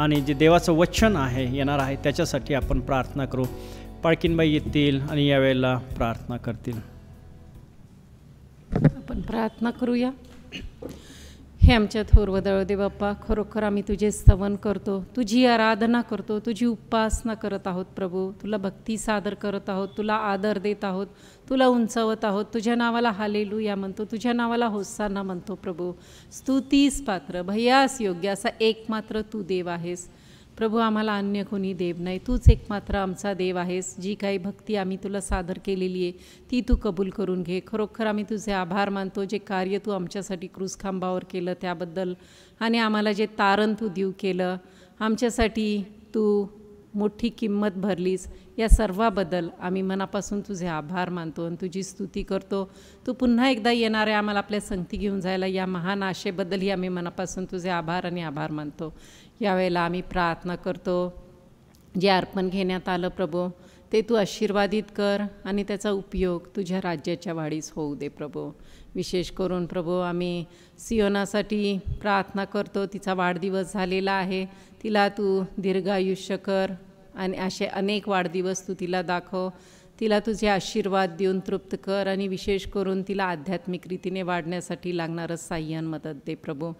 Speaker 1: आणि जे देवाचं वचन आहे येणार आहे त्याच्यासाठी आपण प्रार्थना करू पाळकिनबाई येतील आणि यावेळेला प्रार्थना करतील
Speaker 2: आपण प्रार्थना करूया हे आमच्या दे बाप्पा खरोखर आम्ही तुझे स्तवन करतो तुझी आराधना करतो तुझी उपासना करत आहोत प्रभू तुला भक्ती सादर करत आहोत तुला आदर देत आहोत तुला उंचावत आहोत तुझ्या नावाला हालेलू या म्हणतो तुझ्या नावाला होसाना म्हणतो प्रभू स्तुतीस पात्र भयास योग्य असा एकमात्र तू देव आहेस प्रभू आम्हाला अन्य कोणी देव नाही तूच एकमात्र आमचा देव आहेस जी काही भक्ती आम्ही तुला सादर केलेली आहे ती तू कबूल करून घे खरोखर आम्ही तुझे आभार मानतो जे कार्य तू आमच्यासाठी क्रूसखांबावर केलं त्याबद्दल आणि आम्हाला जे तारण तू देऊ केलं आमच्यासाठी तू मोठी किंमत भरलीस या सर्वाबद्दल आम्ही मनापासून तुझे आभार मानतो आणि तुझी स्तुती करतो तू पुन्हा एकदा येणारे आम्हाला आपल्या संगती घेऊन जायला या महान आशेबद्दलही आम्ही मनापासून तुझे आभार आणि आभार मानतो यावेळेला आम्ही प्रार्थना करतो जे अर्पण घेण्यात आलं प्रभो ते तू आशीर्वादित कर आणि त्याचा उपयोग तुझ्या राज्याच्या वाढीस होऊ दे प्रभो विशेष करून प्रभो आम्ही सियोनासाठी प्रार्थना करतो तिचा वाढदिवस झालेला आहे तिला तू दीर्घायुष्य कर आणि असे अनेक वाढदिवस तू तिला दाखव तिला तुझे आशीर्वाद देऊन तृप्त कर आणि विशेष करून तिला आध्यात्मिक रीतीने वाढण्यासाठी लागणारं साह्यान मदत दे प्रभू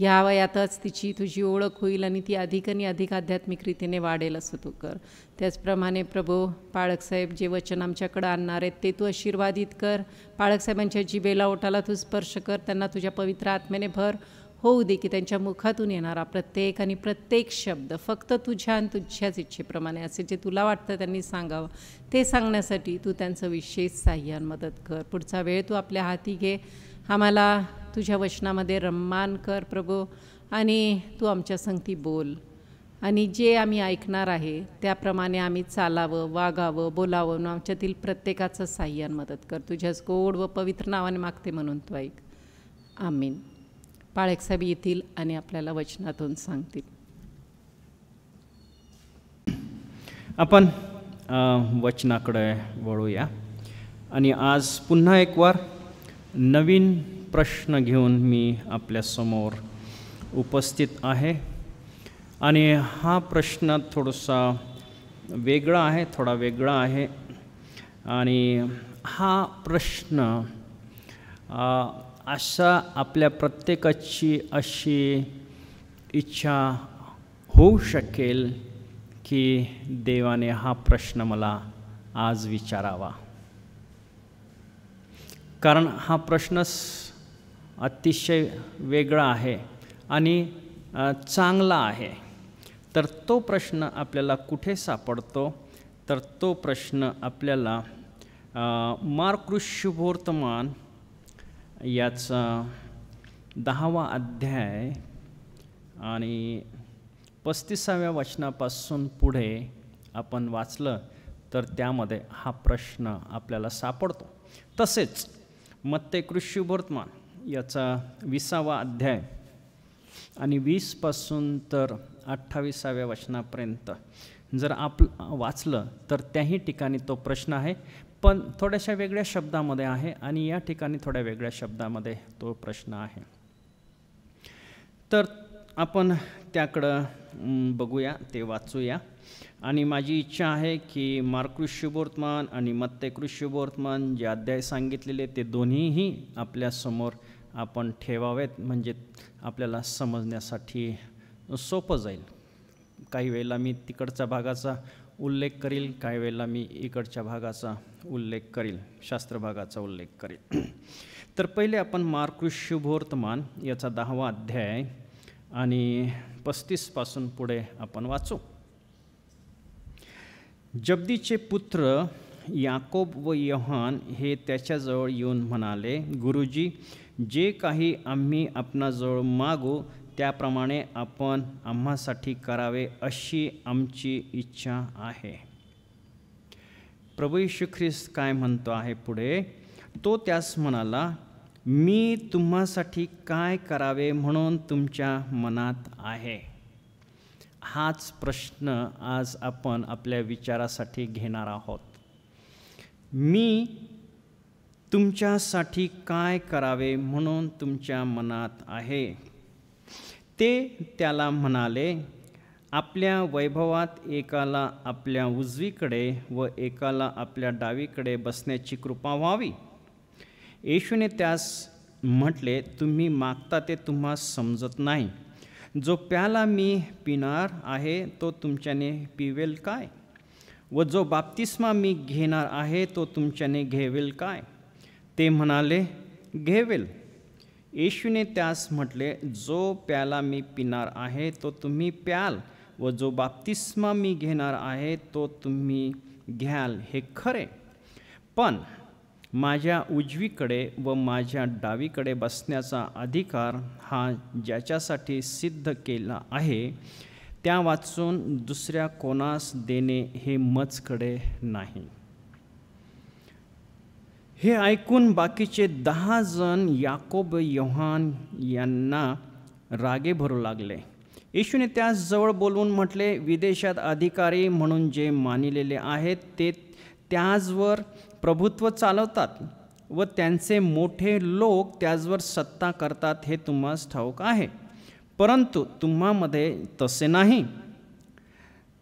Speaker 2: ह्या वयातच तिची तुझी ओळख होईल आणि ती अधिक आणि अधिक आध्यात्मिक रीतीने वाढेल असं तू कर त्याचप्रमाणे प्रभो पाळकसाहेब जे वचन आमच्याकडं आणणार आहेत ते तू आशीर्वादित कर पाळकसाहेबांच्या जिबेला ओटाला तू स्पर्श कर त्यांना तुझ्या पवित्र आत्म्याने भर होऊ दे की त्यांच्या मुखातून येणारा प्रत्येक आणि प्रत्येक शब्द फक्त तुझ्या आणि तुझ्याच इच्छेप्रमाणे असे जे तुला वाटतं त्यांनी सांगावं ते सांगण्यासाठी तू त्यांचं विशेष साह्यान मदत कर पुढचा वेळ तू आपल्या हाती घे आम्हाला तुझ्या वचनामध्ये रम्मान कर प्रभू आणि तू आमच्या संगती बोल आणि जे आम्ही ऐकणार आहे त्याप्रमाणे आम्ही चालावं वागावं बोलावं आमच्यातील प्रत्येकाचं साह्यान मदत कर तुझ्याच गोड व पवित्र नावाने मागते म्हणून तू ऐक आम्ही पाळेकसाहेब येतील आणि आपल्याला वचनातून सांगतील
Speaker 1: आपण वचनाकडे वळूया आणि आज पुन्हा एक वार नवीन प्रश्न घेऊन मी आपल्यासमोर उपस्थित आहे आणि हा प्रश्न थोडासा वेगळा आहे थोडा वेगळा आहे आणि हा प्रश्न अशा आपल्या प्रत्येकाची अशी इच्छा होऊ शकेल की देवाने हा प्रश्न मला आज विचारावा कारण हा प्रश्नच अतिशय वेगळा आहे आणि चांगला आहे तर तो प्रश्न आपल्याला कुठे सापडतो तर तो प्रश्न आपल्याला मार्कृष्यभोर्तमान याचा दहावा अध्याय आणि पस्तीसाव्या वचनापासून पुढे आपण वाचलं तर त्यामध्ये हा प्रश्न आपल्याला सापडतो तसेच मत्ते वर्तमान याचा विसावा अध्याय आणि वीसपासून तर अठ्ठावीसाव्या वचनापर्यंत जर आप वाचलं तर त्याही ठिकाणी तो प्रश्न आहे पण थोड्याशा वेगळ्या शब्दामध्ये आहे आणि या ठिकाणी थोड्या वेगळ्या शब्दामध्ये तो प्रश्न आहे तर आपण त्याकडं बघूया ते वाचूया आणि माझी इच्छा आहे की मार्कृष्यबोर्तमान आणि मत्ते शुभवर्तमान जे अध्याय सांगितलेले ते दोन्हीही आपल्यासमोर आपण ठेवावेत म्हणजे आपल्याला समजण्यासाठी सोपं जाईल काही वेळेला मी तिकडच्या भागाचा उल्लेख करील काही वेळेला मी इकडच्या भागाचा उल्लेख करील शास्त्र भागाचा उल्लेख करील तर पहिले आपण मार्कृष्यभोर्तमान याचा दहावा अध्याय आणि पस्तीसपासून पुढे आपण वाचू जगदीचे पुत्र याकोब व यहान हे त्याच्याजवळ येऊन म्हणाले गुरुजी जे काही आम्ही आपणाजवळ मागू त्याप्रमाणे आपण आम्हासाठी करावे अशी आमची इच्छा आहे प्रभू श्री ख्रिस्त काय म्हणतो आहे पुढे तो त्यास म्हणाला मी तुम्हासाठी काय करावे म्हणून तुमच्या मनात आहे हाच प्रश्न आज आपण आपल्या विचारासाठी घेणार आहोत मी तुमच्यासाठी काय करावे म्हणून तुमच्या मनात आहे ते त्याला म्हणाले आपल्या वैभवात एकाला आपल्या उजवीकडे व एकाला आपल्या डावीकडे बसण्याची कृपा व्हावी येशूने त्यास म्हटले तुम्ही मागता ते तुम्हा समजत नाही जो प्याला मी पिणार आहे तो तुमच्याने पिवेल काय व जो बाप्तिस्मा मी घेणार आहे तो तुमच्याने घेवेल काय ते म्हणाले घेवेल येशूने त्यास म्हटले जो प्याला मी पिणार आहे तो तुम्ही प्याल व जो बाप्तिस्मा मी घेणार आहे तो तुम्ही घ्याल हे खरे पण माझ्या उजवीकडे व माझ्या डावीकडे बसण्याचा अधिकार हा ज्याच्यासाठी सिद्ध केला आहे त्या वाचून दुसऱ्या कोणास देणे हे मजकडे नाही हे ऐकून बाकीचे दहा जण याकोब योहान यांना रागे भरू लागले येशूने त्यास जवळ बोलवून म्हटले विदेशात अधिकारी म्हणून जे मानिलेले आहेत ते त्याचवर प्रभुत्व चालवतात व त्यांचे मोठे लोक त्याचवर सत्ता करतात हे तुम्हास ठाऊक आहे परंतु तुम्हामध्ये तसे नाही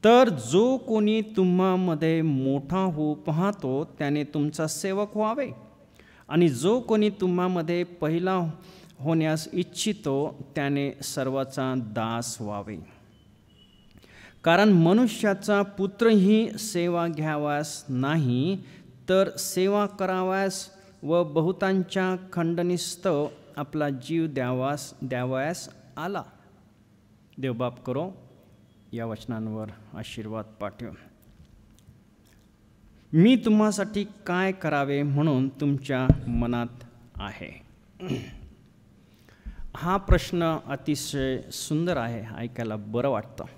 Speaker 1: तर जो कोणी तुम्हामध्ये मोठा होऊ पाहतो त्याने तुमचा सेवक व्हावे आणि जो कोणी तुम्हामध्ये पहिला होण्यास इच्छितो त्याने सर्वाचा दास व्हावे कारण मनुष्याचा पुत्रही सेवा घ्यावास नाही तर सेवा करावास व बहुतांच्या खंडनिस्तव आपला जीव द्यावास द्यावयास आला देवबाप करो या वचनांवर आशीर्वाद पाठव मी तुम्हासाठी काय करावे म्हणून तुमच्या मनात आहे हा प्रश्न अतिशय सुंदर आहे ऐकायला बरं वाटतं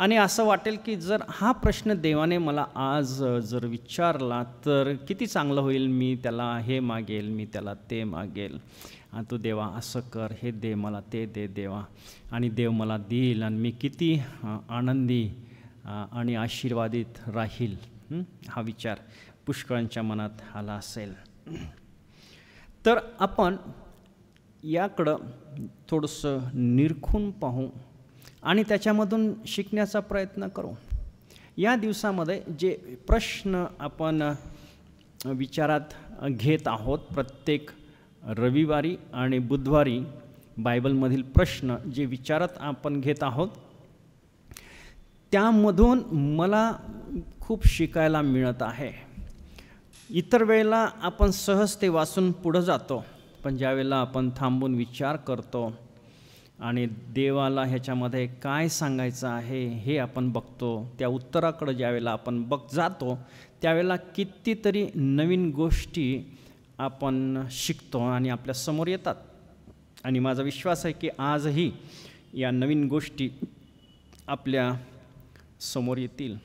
Speaker 1: आणि असं वाटेल की जर हा प्रश्न देवाने मला आज जर विचारला तर किती चांगलं होईल मी त्याला हे मागेल मी त्याला ते मागेल तू देवा असं कर हे दे मला ते दे देवा आणि देव मला देईल आणि मी किती आनंदी आणि आशीर्वादित राहील हा विचार पुष्कळांच्या मनात आला असेल तर आपण याकडं थोडंसं निरखून पाहू आणि त्याच्यामधून शिकण्याचा प्रयत्न करू या दिवसामध्ये जे प्रश्न आपण विचारात घेत आहोत प्रत्येक रविवारी आणि बुधवारी बायबलमधील प्रश्न जे विचारात आपण घेत आहोत त्यामधून मला खूप शिकायला मिळत आहे इतर वेळेला आपण सहज ते वाचून पुढं जातो पण ज्यावेळेला आपण थांबून विचार करतो आणि देवाला ह्याच्यामध्ये काय सांगायचं आहे हे आपण बघतो त्या उत्तराकडं ज्यावेळेला आपण बघ जातो त्यावेळेला कितीतरी नवीन गोष्टी आपण शिकतो आणि आपल्यासमोर येतात आणि माझा विश्वास आहे की आजही या नवीन गोष्टी आपल्या समोर येतील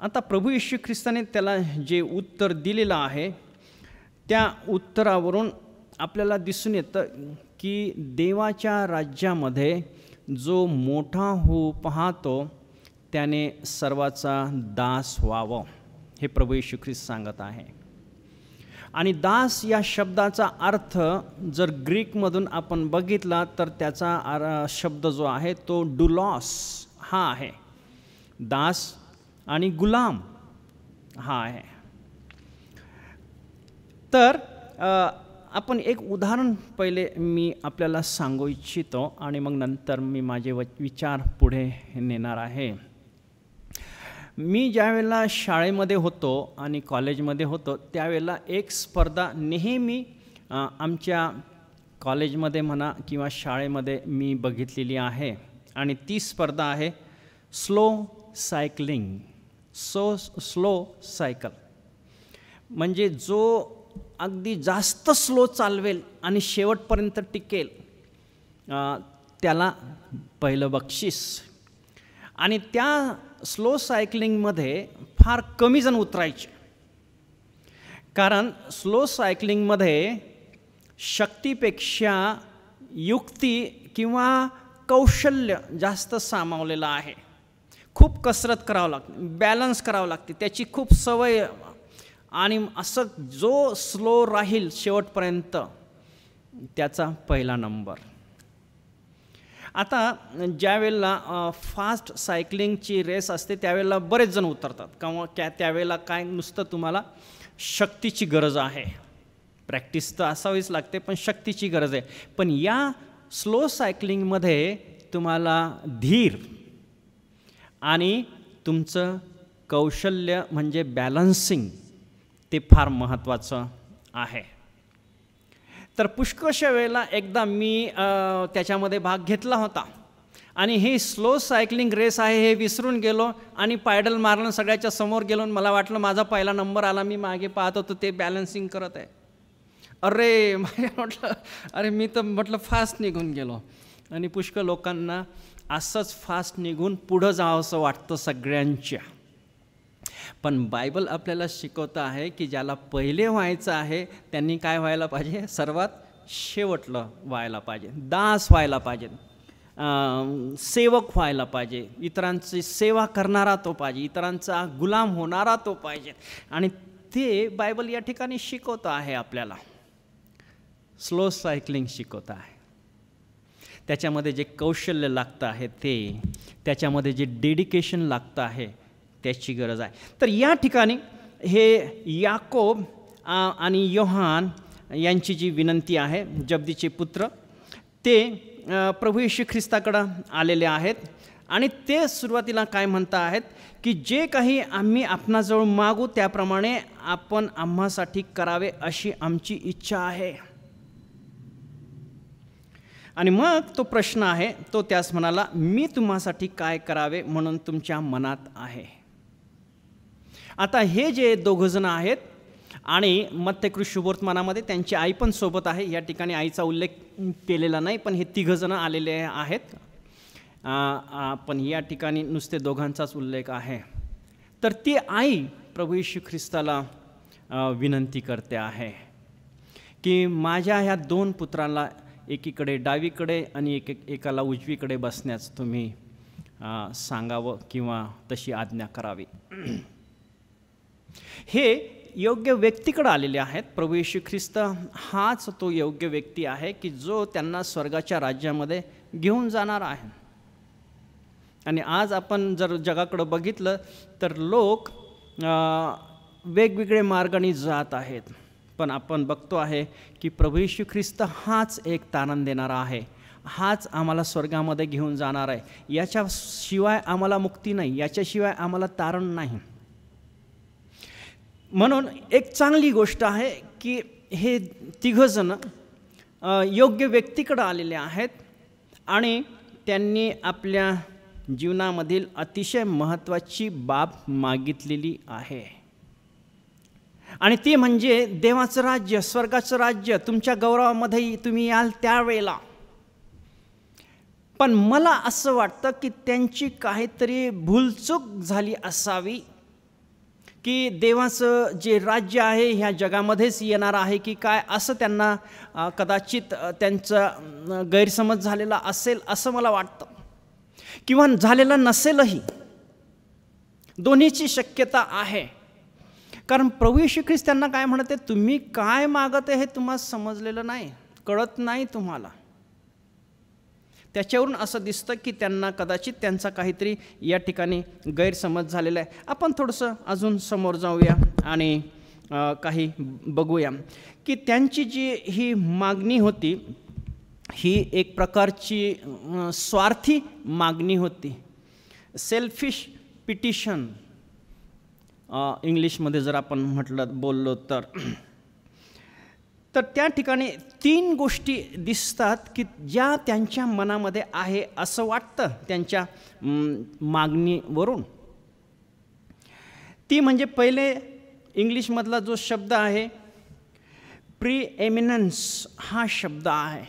Speaker 1: आता प्रभू येशू ख्रिस्ताने त्याला जे उत्तर दिलेलं आहे त्या उत्तरावरून आपल्याला दिसून येतं की देवाच्या राज्यामध्ये जो मोठा होऊ पाहतो त्याने सर्वाचा दास व्हावं हे प्रभू येशू ख्रिस्त सांगत आहे आणि दास या शब्दाचा अर्थ जर ग्रीकमधून आपण बघितला तर त्याचा शब्द जो आहे तो डुलॉस हा आहे दास आणि गुलाम हा आहे तर आपण एक उदाहरण पहिले मी आपल्याला सांगू इच्छितो आणि मग नंतर मी माझे व विचार पुढे नेणार आहे मी ज्यावेळेला शाळेमध्ये होतो आणि कॉलेजमध्ये होतो त्यावेळेला एक स्पर्धा नेहमी आमच्या कॉलेजमध्ये म्हणा किंवा शाळेमध्ये मी बघितलेली आहे आणि ती स्पर्धा आहे slow cycling so slow cycle म्हणजे जो अगदी जास्त स्लो चालवेल आणि शेवटपर्यंत टिकेल त्याला पहिलं बक्षीस आणि त्या स्लो सायक्लिंगमध्ये फार कमी जण उतरायचे कारण स्लो सायक्लिंगमध्ये शक्तीपेक्षा युक्ती किंवा कौशल्य जास्त सामावलेलं आहे खूप कसरत करावं लागते बॅलन्स करावं लागते त्याची खूप सवय आणि असं जो स्लो राहील शेवटपर्यंत त्याचा पहिला नंबर आता ज्यावेळेला फास्ट सायकलिंगची रेस असते त्यावेळेला बरेच जण उतरतात किंवा त्या त्यावेळेला काय नुसतं तुम्हाला शक्तीची गरज आहे प्रॅक्टिस तर असावीच लागते पण शक्तीची गरज आहे पण या स्लो सायक्लिंगमध्ये तुम्हाला धीर आणि तुमचं कौशल्य म्हणजे बॅलन्सिंग ते फार महत्त्वाचं आहे तर पुष्कळशा वेळेला एकदा मी त्याच्यामध्ये भाग घेतला होता आणि ही स्लो सायकलिंग रेस आहे हे विसरून गेलो आणि पायडल मारणं सगळ्याच्या समोर गेलो मला वाटलं माझा पहिला नंबर आला मी मागे पाहत होतो ते बॅलन्सिंग करत आहे अरे [LAUGHS] माझ्या म्हटलं अरे मी तर म्हटलं फास्ट निघून गेलो आणि पुष्कळ लोकांना असंच फास्ट निघून पुढं असं वाटतं सगळ्यांच्या पण बायबल आपल्याला शिकवतं आहे की ज्याला पहिले व्हायचं आहे त्यांनी काय व्हायला पाहिजे सर्वात शेवटलं व्हायला पाहिजे दास व्हायला पाहिजे सेवक व्हायला पाहिजे इतरांची सेवा करणारा तो पाहिजे इतरांचा गुलाम होणारा तो पाहिजे आणि ते बायबल या ठिकाणी शिकवतं आहे आपल्याला स्लो सायकलिंग शिकवत आहे त्याच्यामध्ये जे कौशल्य लागतं आहे ते त्याच्यामध्ये जे डेडिकेशन लागतं आहे त्याची गरज आहे तर या ठिकाणी हे याकोब आणि योहान यांची जी विनंती आहे जब्दीचे पुत्र ते प्रभू येशू ख्रिस्ताकडं आलेले आहेत आणि ते सुरुवातीला काय म्हणता आहेत की जे काही आम्ही आपणाजवळ मागू त्याप्रमाणे आपण आम्हासाठी करावे अशी आमची इच्छा आहे आणि मग तो प्रश्न आहे तो त्यास म्हणाला मी तुम्हासाठी काय करावे म्हणून तुमच्या मनात आहे आता हे जे दोघंजणं आहेत आणि मत्ते कृषी त्यांची आई पण सोबत आहे या ठिकाणी आईचा उल्लेख केलेला नाही पण हे तिघंजणं आलेले आहेत पण या ठिकाणी नुसते दोघांचाच उल्लेख आहे तर ती आई प्रभू येशू ख्रिस्ताला विनंती करते आहे की माझ्या ह्या दोन पुत्रांना एकीकडे डावीकडे आणि एक एकाला उजवीकडे बसण्यास तुम्ही सांगावं किंवा तशी आज्ञा करावी हे योग्य व्यक्तीकडे आलेले आहेत प्रभू ख्रिस्त हाच तो योग्य व्यक्ती आहे की जो त्यांना स्वर्गाच्या राज्यामध्ये घेऊन जाणार आहे आणि आज आपण जर जगाकडं बघितलं तर लोक वेगवेगळे मार्गाने जात आहेत पण आपण बघतो आहे की प्रभू ख्रिस्त हाच एक तारण देणारा आहे हाच आम्हाला स्वर्गामध्ये घेऊन जाणार आहे याच्याशिवाय आम्हाला मुक्ती नाही याच्याशिवाय आम्हाला तारण नाही म्हणून एक चांगली गोष्ट आहे की हे तिघंजणं योग्य व्यक्तीकडं आलेले आहेत आणि त्यांनी आपल्या जीवनामधील अतिशय महत्त्वाची बाब मागितलेली आहे आणि ती म्हणजे देवाचं राज्य स्वर्गाचं राज्य तुमच्या गौरवामध्ये तुम्ही याल त्यावेळेला पण मला असं वाटतं की त्यांची काहीतरी भूलचूक झाली असावी की देवाचं जे राज्य आहे ह्या जगामध्येच येणार आहे की काय असं त्यांना कदाचित त्यांचा गैरसमज झालेला असेल असं मला वाटतं किंवा झालेला नसेलही दोन्हीची शक्यता आहे कारण प्रभू येशू त्यांना काय म्हणते तुम्ही काय मागत आहे हे तुम्हाला समजलेलं नाही कळत नाही तुम्हाला त्याच्यावरून असं दिसतं की त्यांना कदाचित त्यांचा काहीतरी या ठिकाणी गैरसमज झालेला आहे आपण थोडंसं अजून समोर जाऊया आणि काही बघूया की त्यांची जी ही मागणी होती ही एक प्रकारची स्वार्थी मागणी होती सेल्फिश पिटिशन इंग्लिशमध्ये जर आपण म्हटलं बोललो तर तर त्या ठिकाणी तीन गोष्टी दिसतात की ज्या त्यांच्या मनामध्ये आहे असं वाटतं त्यांच्या मागणीवरून ती म्हणजे पहिले इंग्लिशमधला जो शब्द आहे प्री एमिनन्स हा शब्द आहे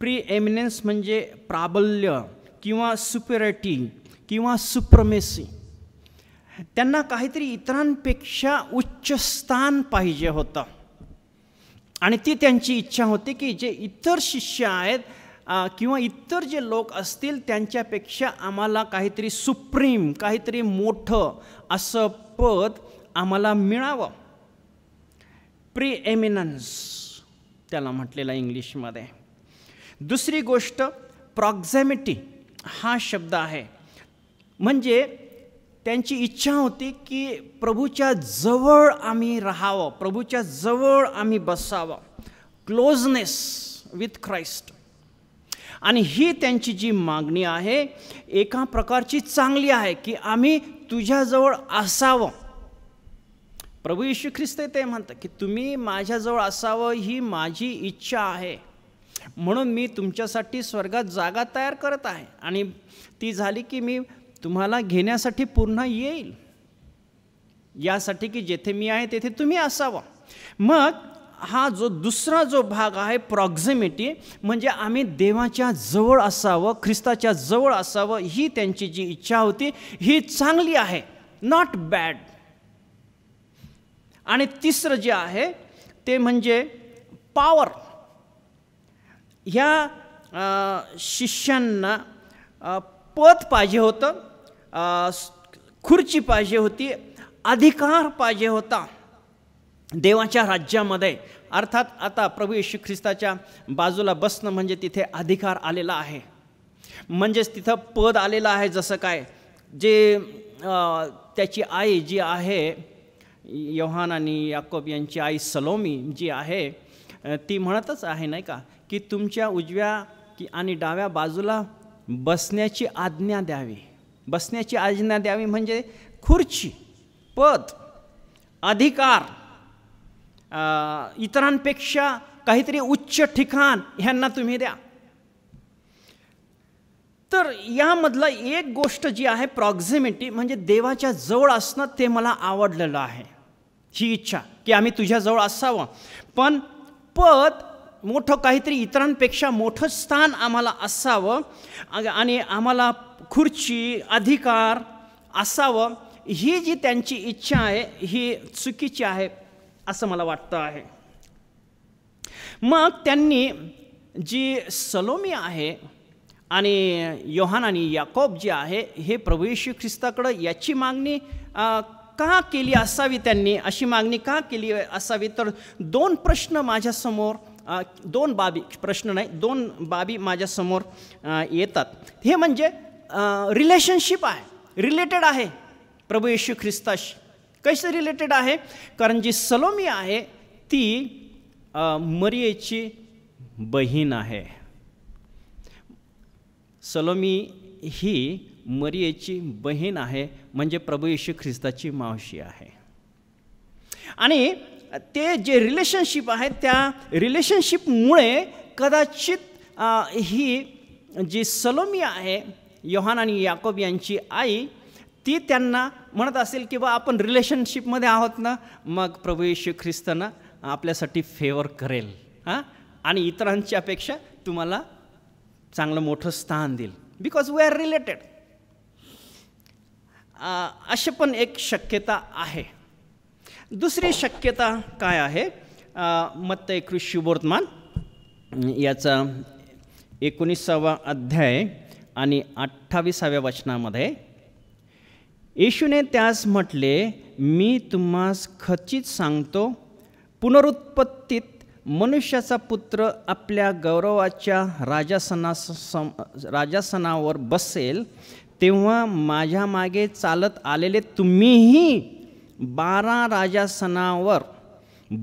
Speaker 1: प्री एमिनन्स म्हणजे प्राबल्य किंवा सुपेरिटी किंवा सुप्रमेसी त्यांना काहीतरी इतरांपेक्षा उच्च स्थान पाहिजे होतं आणि ती त्यांची इच्छा होती की जे इतर शिष्य आहेत किंवा इतर जे लोक असतील त्यांच्यापेक्षा आम्हाला काहीतरी सुप्रीम काहीतरी मोठं असं पद आम्हाला मिळावं प्री एमिनन्स त्याला म्हटलेला इंग्लिशमध्ये दुसरी गोष्ट प्रॉक्झॅमिटी हा शब्द आहे म्हणजे त्यांची इच्छा होती की प्रभूच्या जवळ आम्ही राहावं प्रभूच्या जवळ आम्ही बसावं क्लोजनेस विथ ख्राईस्ट आणि ही त्यांची जी मागणी आहे एका प्रकारची चांगली आहे की आम्ही तुझ्याजवळ असावं प्रभू येशू ख्रिस्त ते म्हणतात की तुम्ही माझ्याजवळ असावं ही माझी इच्छा आहे म्हणून मी तुमच्यासाठी स्वर्गात जागा तयार करत आहे आणि ती झाली की मी तुम्हाला घेण्यासाठी पुन्हा येईल यासाठी की जेथे मी आहे तेथे तुम्ही असावा मग हा जो दुसरा जो भाग आहे प्रॉक्झिमिटी म्हणजे आम्ही देवाच्या जवळ असावं ख्रिस्ताच्या जवळ असावं ही त्यांची जी इच्छा होती ही चांगली आहे नॉट बॅड आणि तिसरं जे आहे ते म्हणजे पॉवर ह्या शिष्यांना पद पाहिजे होतं खुर्ची पाहिजे होती अधिकार पाहिजे होता देवाच्या राज्यामध्ये अर्थात आता प्रभू येशू ख्रिस्ताच्या बाजूला बसणं म्हणजे तिथे अधिकार आलेला आहे म्हणजेच तिथं पद आलेलं आहे जसं काय जे त्याची आई जी आहे योहान आणि याकोब यांची आई सलोमी जी आहे ती म्हणतच आहे नाही का की तुमच्या उजव्या की आणि डाव्या बाजूला बसण्याची आज्ञा द्यावी बसण्याची आज्ञा द्यावी म्हणजे खुर्ची पद अधिकार इतरांपेक्षा काहीतरी उच्च ठिकाण ह्यांना तुम्ही द्या तर यामधलं एक गोष्ट जी आहे प्रॉक्झिमिटी म्हणजे देवाच्या जवळ असणं ते मला आवडलेलं आहे ही इच्छा की आम्ही तुझ्याजवळ असावं पण पद मोठं काहीतरी इतरांपेक्षा मोठं स्थान आम्हाला असावं आणि आम्हाला खुर्ची अधिकार असावं ही जी त्यांची इच्छा आहे ही चुकीची आहे असं मला वाटतं आहे मग त्यांनी जी सलोमी आहे आणि योहान आणि याकोब जे आहे हे प्रभू ख्रिस्ताकडं याची मागणी का केली असावी त्यांनी अशी मागणी का केली असावी तर दोन प्रश्न माझ्यासमोर दोन बाबी प्रश्न नाही दोन बाबी माझ्यासमोर येतात हे म्हणजे रिलेशनशिप आहे रिलेटेड आहे प्रभू येशू ख्रिस्ताशी कशी रिलेटेड आहे कारण जी सलोमी आहे ती मरियेची बहीण आहे सलोमी ही मरियेची बहीण आहे म्हणजे प्रभू येशू ख्रिस्ताची मावशी आहे आणि ते जे रिलेशनशिप आहे त्या रिलेशनशिपमुळे कदाचित ही जी सलोमी आहे योहान आणि याकोब यांची आई ती त्यांना म्हणत असेल की बा आपण रिलेशनशिपमध्ये आहोत ना मग प्रभू येशू ख्रिस्तनं आपल्यासाठी फेवर करेल हां आणि इतरांची अपेक्षा तुम्हाला चांगलं मोठं स्थान देईल बिकॉज वी आर रिलेटेड अशी पण एक शक्यता आहे दुसरी शक्यता काय आहे मत एक वर्तमान याचा एकोणीसावा अध्याय आणि अठ्ठावीसाव्या वचनामध्ये येशूने त्यास म्हटले मी तुम्हास खचित सांगतो पुनरुत्पत्तीत मनुष्याचा पुत्र आपल्या गौरवाच्या राजासनास सम राजासनावर बसेल तेव्हा माझ्या मागे चालत आलेले तुम्हीही बारा राजासनावर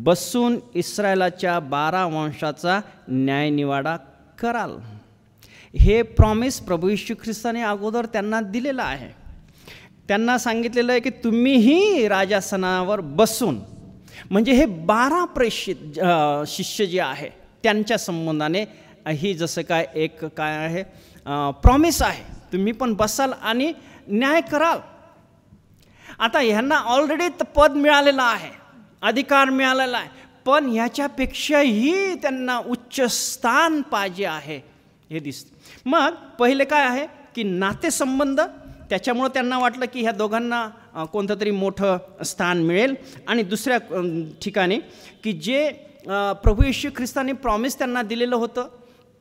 Speaker 1: बसून इस्रायलाच्या बारा वंशाचा न्यायनिवाडा कराल हे प्रॉमिस प्रभू यशू ख्रिस्ताने अगोदर त्यांना दिलेलं आहे त्यांना सांगितलेलं आहे की तुम्हीही राजासनावर बसून म्हणजे हे बारा प्रेषित शिष्य जे आहे त्यांच्या संबंधाने ही जसं काय एक काय आहे प्रॉमिस आहे तुम्ही पण बसाल आणि न्याय कराल आता ह्यांना ऑलरेडी पद मिळालेलं आहे अधिकार मिळालेला आहे पण ह्याच्यापेक्षाही त्यांना उच्च स्थान पाहिजे आहे हे दिसतं मग पहिले काय आहे की नातेसंबंध त्याच्यामुळं त्यांना वाटलं की ह्या दोघांना कोणतं तरी मोठं स्थान मिळेल आणि दुसऱ्या ठिकाणी की जे प्रभू येशू ख्रिस्ताने प्रॉमिस त्यांना दिलेलं होतं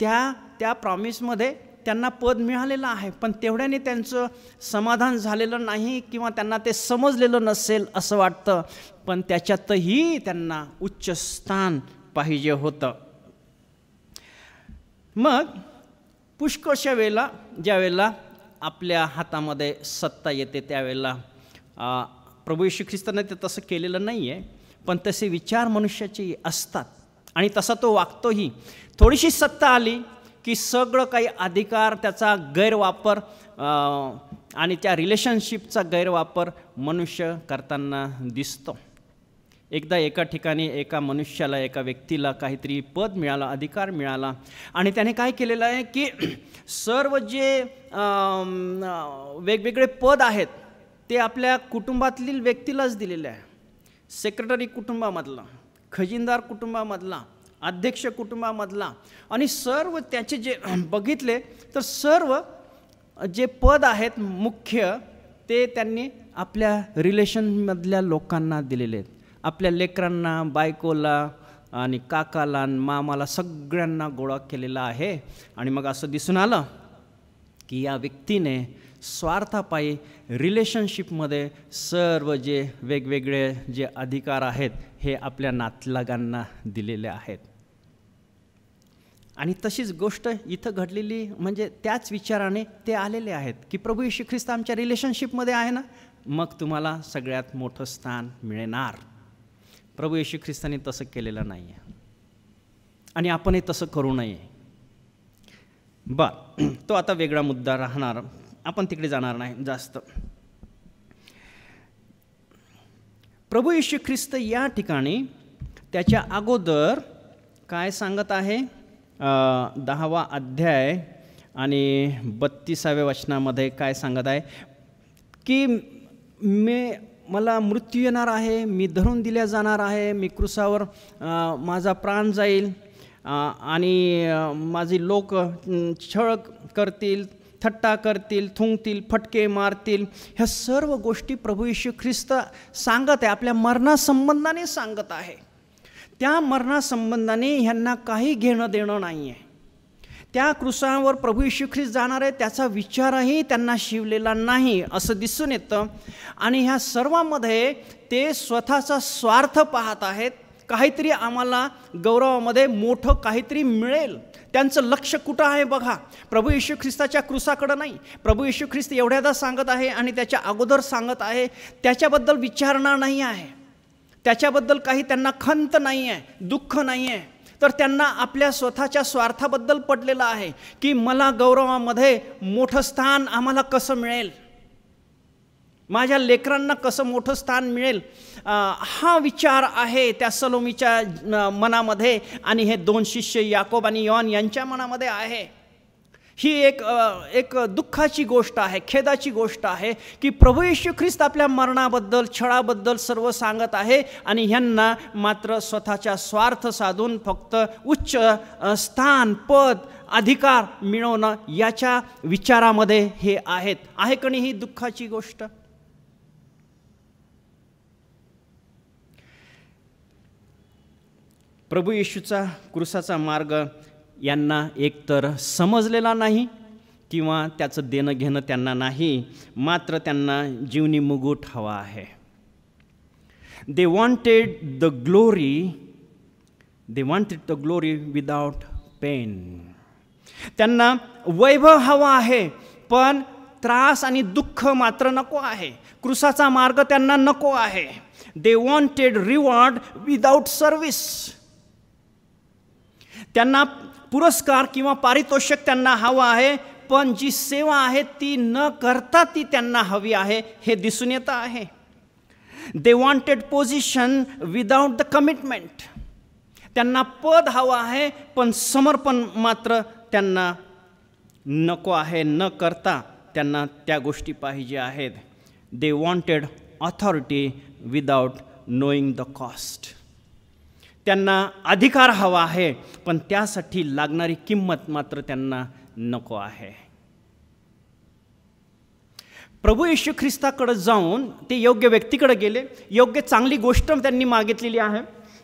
Speaker 1: त्या त्या प्रॉमिसमध्ये त्यांना पद मिळालेलं आहे पण तेवढ्याने त्यांचं समाधान झालेलं नाही किंवा त्यांना ते समजलेलं नसेल असं वाटतं पण त्याच्यातही त्यांना उच्च स्थान पाहिजे होतं मग पुष्कळशा वेळेला ज्या आपल्या हातामध्ये सत्ता येते त्यावेळेला प्रभू श्री ख्रिस्ताने ते तसं केलेलं नाही आहे पण तसे विचार मनुष्याचे असतात आणि तसा तो वागतोही थोडीशी सत्ता आली की सगळं काही अधिकार त्याचा गैरवापर आणि त्या रिलेशनशिपचा गैरवापर मनुष्य करताना दिसतो एकदा एका ठिकाणी एका मनुष्याला एका व्यक्तीला काहीतरी पद मिळाला अधिकार मिळाला आणि त्याने काय केलेलं आहे की [CLEARS THROAT] सर्व जे वेगवेगळे पद आहेत ते आपल्या कुटुंबातील व्यक्तीलाच दिलेले आहे सेक्रेटरी कुटुंबामधला खजिनदार कुटुंबामधला अध्यक्ष कुटुंबामधला आणि सर्व त्याचे जे [CLEARS THROAT] बघितले तर सर्व जे पद आहेत मुख्य ते त्यांनी आपल्या रिलेशनमधल्या लोकांना दिलेले आहेत आपल्या लेकरांना बायकोला आणि काकाला मामाला सगळ्यांना गोळा केलेला आहे आणि मग असं दिसून आलं की या व्यक्तीने स्वार्थापायी रिलेशनशिपमध्ये सर्व जे वेगवेगळे जे अधिकार आहेत हे आपल्या नातलागांना दिलेले आहेत आणि तशीच गोष्ट इथं घडलेली म्हणजे त्याच विचाराने ते आलेले आहेत की प्रभू येशू ख्रिस्त आमच्या रिलेशनशिपमध्ये आहे ना मग तुम्हाला सगळ्यात मोठं स्थान मिळणार प्रभू येशू ख्रिस्तानी तसं केलेलं नाही आहे आणि आपणही तसं करू नये बर तो आता वेगळा मुद्दा राहणार आपण तिकडे जाणार नाही जास्त प्रभू येशू ख्रिस्त या ठिकाणी त्याच्या अगोदर काय सांगत आहे दहावा अध्याय आणि बत्तीसाव्या वचनामध्ये काय सांगत आहे की मी मला मृत्यू येणार आहे मी धरून दिल्या जाणार आहे मी क्रुसावर माझा प्राण जाईल आणि माझी लोक छळ करतील थट्टा करतील थुंकतील फटके मारतील ह्या सर्व गोष्टी प्रभू यशू ख्रिस्त सांगत आहे आपल्या मरणासंबंधाने सांगत आहे त्या मरणासंबंधाने ह्यांना काही घेणं देणं नाही आहे त्या कृसावर प्रभू यशू ख्रिस्त जाणार आहे त्याचा विचारही त्यांना शिवलेला नाही असं दिसून येतं आणि ह्या सर्वांमध्ये ते स्वतःचा स्वार्थ पाहत आहेत काहीतरी आम्हाला गौरवामध्ये मोठं काहीतरी मिळेल त्यांचं लक्ष कुठं आहे बघा प्रभू येशू ख्रिस्ताच्या क्रुसाकडं नाही प्रभू येशू ख्रिस्त एवढ्यादा सांगत आहे आणि त्याच्या अगोदर सांगत आहे त्याच्याबद्दल विचारणा नाही आहे त्याच्याबद्दल काही त्यांना खंत नाही आहे दुःख नाही आहे तर त्यांना आपल्या स्वतःच्या स्वार्थाबद्दल पडलेलं आहे की मला गौरवामध्ये मोठं स्थान आम्हाला कसं मिळेल माझ्या लेकरांना कसं मोठं स्थान मिळेल हा विचार आहे त्या सलोमीच्या मनामध्ये आणि हे दोन शिष्य याकोब आणि यॉन यांच्या मनामध्ये आहे ही एक एक दुःखाची गोष्ट आहे खेदाची गोष्ट आहे की प्रभू येशू ख्रिस्त आपल्या मरणाबद्दल छळाबद्दल सर्व सांगत आहे आणि ह्यांना मात्र स्वतःच्या स्वार्थ साधून फक्त उच्च स्थान पद अधिकार मिळवणं याच्या विचारामध्ये हे आहेत आहे कणी ही दुःखाची गोष्ट प्रभू येशूचा क्रुसाचा मार्ग यांना एकतर समजलेला नाही किंवा त्याचं देणं घेणं त्यांना नाही मात्र त्यांना जीवनी मुगूट हवा आहे they wanted the glory they wanted the glory without pain त्यांना वैभव हवा आहे पण त्रास आणि दुःख मात्र नको आहे क्रुसाचा मार्ग त्यांना नको आहे they wanted reward without service त्यांना पुरस्कार किंवा पारितोषिक त्यांना हवं आहे पण जी सेवा आहे ती न करता ती त्यांना हवी आहे हे दिसून येतं आहे they wanted position without the commitment त्यांना पद हवं आहे पण समर्पण मात्र त्यांना नको आहे न करता त्यांना त्या गोष्टी पाहिजे आहेत they wanted authority without knowing the cost त्यांना अधिकार हवा आहे पण त्यासाठी लागणारी किंमत मात्र त्यांना नको आहे प्रभू येशू ख्रिस्ताकडं जाऊन ते योग्य व्यक्तीकडे गेले योग्य चांगली गोष्ट त्यांनी मागितलेली आहे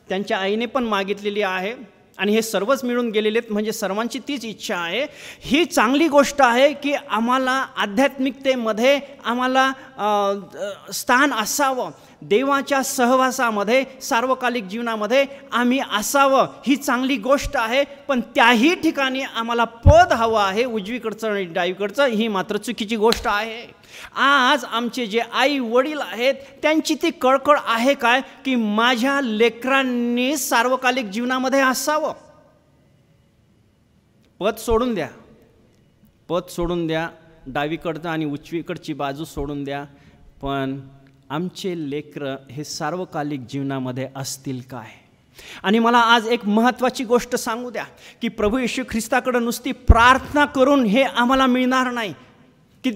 Speaker 1: त्यांच्या आईने पण मागितलेली आहे आणि हे सर्वच मिळून गेलेले आहेत म्हणजे सर्वांची तीच इच्छा आहे ही चांगली गोष्ट आहे की आम्हाला आध्यात्मिकतेमध्ये आम्हाला स्थान असावं देवाच्या सहवासामध्ये सार्वकालिक जीवनामध्ये आम्ही असावं ही चांगली गोष्ट आहे पण त्याही ठिकाणी आम्हाला पद हवं आहे उजवीकडचं आणि डावीकडचं ही मात्र चुकीची गोष्ट आहे आज आमचे जे आई वडील आहेत त्यांची ती कळकळ आहे काय की माझ्या लेकरांनी सार्वकालिक जीवनामध्ये असावं पद सोडून द्या पद सोडून द्या डावीकडचं आणि उजवीकडची बाजू सोडून द्या पण आमचे लेकरं हे सार्वकालिक जीवनामध्ये असतील काय आणि मला आज एक महत्त्वाची गोष्ट सांगू द्या की प्रभू येशू ख्रिस्ताकडं नुसती प्रार्थना करून हे आम्हाला मिळणार नाही की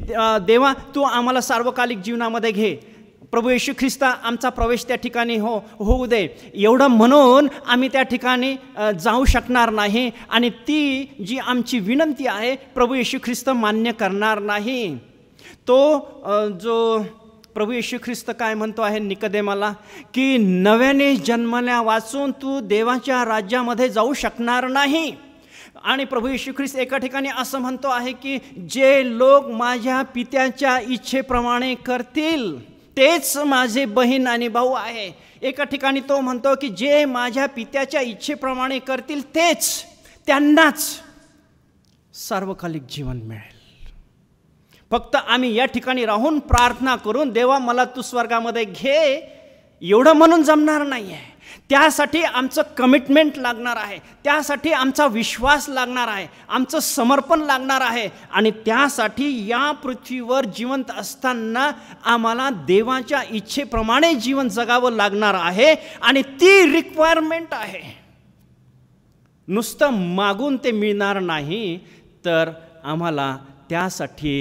Speaker 1: देवा तू आम्हाला सार्वकालिक जीवनामध्ये घे प्रभू येशू ख्रिस्ता आमचा प्रवेश त्या ठिकाणी हो होऊ दे एवढं म्हणून आम्ही त्या ठिकाणी जाऊ शकणार नाही आणि ती जी आमची विनंती आहे प्रभू येशू ख्रिस्त मान्य करणार नाही तो जो प्रभू येशू ख्रिस्त काय म्हणतो आहे निकदेमाला की नव्याने जन्मल्या वाचून तू देवाच्या राज्यामध्ये जाऊ शकणार नाही आणि प्रभू येशू ख्रिस्त एका ठिकाणी असं म्हणतो आहे की जे लोक माझ्या पित्याच्या इच्छेप्रमाणे करतील तेच माझे बहीण आणि भाऊ आहे एका ठिकाणी तो म्हणतो की जे माझ्या पित्याच्या इच्छेप्रमाणे करतील तेच त्यांनाच सार्वकालिक जीवन मिळेल फक्त आम्ही या ठिकाणी राहून प्रार्थना करून देवा मला तू स्वर्गामध्ये घे एवढं म्हणून जमणार नाही आहे त्यासाठी आमचं कमिटमेंट लागणार आहे त्यासाठी आमचा विश्वास लागणार आहे आमचं समर्पण लागणार आहे आणि त्यासाठी या पृथ्वीवर जिवंत असताना आम्हाला देवाच्या इच्छेप्रमाणे जीवन जगावं लागणार आहे आणि ती रिक्वायरमेंट आहे नुसतं मागून ते मिळणार नाही तर आम्हाला त्यासाठी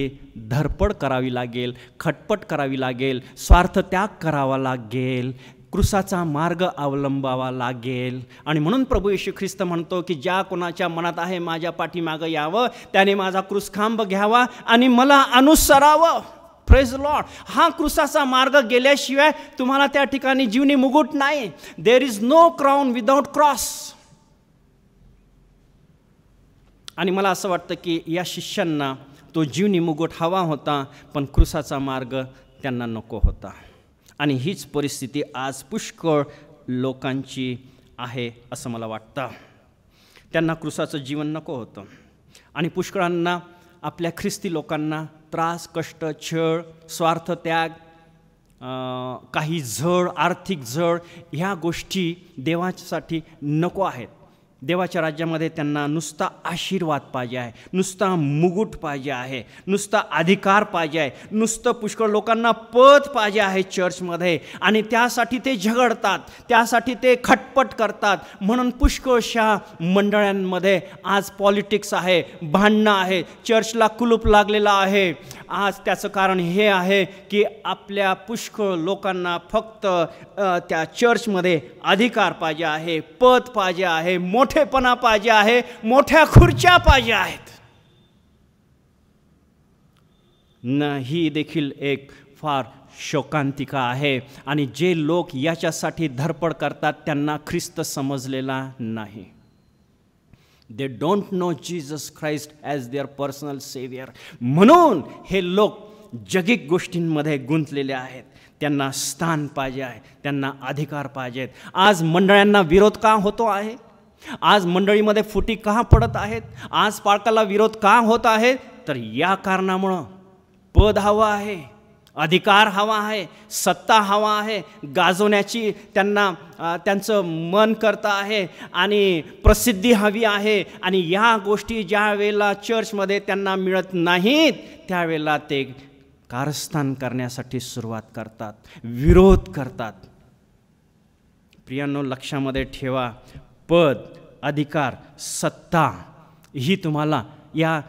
Speaker 1: धरपड करावी लागेल खटपट करावी लागेल स्वार्थ त्याग करावा लागेल कृसाचा मार्ग अवलंबावा लागेल आणि म्हणून प्रभू येशू ख्रिस्त म्हणतो की ज्या कोणाच्या मनात आहे माझ्या पाठीमागं यावं त्याने माझा खांब घ्यावा आणि मला अनुसरावं फ्रेज लॉड हा क्रुसाचा मार्ग गेल्याशिवाय तुम्हाला त्या ठिकाणी जीवनी मुगुट नाही there is no crown without cross आणि मला असं वाटतं की या शिष्यांना तो जीवनी मुगोट हवा होता पण क्रुसाचा मार्ग त्यांना नको होता आणि हीच परिस्थिती आज पुष्कळ लोकांची आहे असं मला वाटतं त्यांना क्रुसाचं जीवन नको होतं आणि पुष्कळांना आपल्या ख्रिस्ती लोकांना त्रास कष्ट छळ स्वार्थ त्याग काही झळ आर्थिक झळ ह्या गोष्टी देवासाठी नको आहेत देवाच्या राज्यामध्ये त्यांना नुसता आशीर्वाद पाहिजे आहे नुसता मुगुट पाहिजे आहे नुसता अधिकार पाहिजे आहे नुसतं पुष्कळ लोकांना पद पाहिजे आहे चर्चमध्ये आणि त्यासाठी ते झगडतात त्यासाठी ते खटपट करतात म्हणून पुष्कळशा मंडळांमध्ये आज पॉलिटिक्स आहे भांडणं आहे चर्चला कुलूप लागलेला आहे आज त्याचं कारण हे आहे की आपल्या पुष्कळ लोकांना फक्त त्या चर्चमध्ये अधिकार पाहिजे आहे पद पाहिजे आहे मोठे मोठेपणा पाहिजे आहे मोठ्या खुर्च्या पाहिजे आहेत न ही देखील एक फार शोकांतिका आहे आणि जे लोक याच्यासाठी धडपड करतात त्यांना ख्रिस्त समजलेला नाही they don't know Jesus Christ as their personal saviour म्हणून हे लोक जगिक गोष्टींमध्ये गुंतलेले आहेत त्यांना स्थान पाहिजे आहे त्यांना अधिकार पाहिजेत आज मंडळांना विरोध का होतो आहे आज मंडळीमध्ये फुटी का पडत आहेत आज पाळकाला विरोध का होत आहे तर या कारणामुळं पद हवं आहे अधिकार हवा आहे सत्ता हवा आहे गाजवण्याची त्यांना त्यांचं मन करतं आहे आणि प्रसिद्धी हवी आहे आणि या गोष्टी ज्या वेळेला चर्चमध्ये त्यांना मिळत नाहीत त्यावेळेला ते कारस्थान करण्यासाठी सुरुवात करतात विरोध करतात प्रियांनो लक्षामध्ये ठेवा पद अधिकार सत्ता ही तुम्हाला या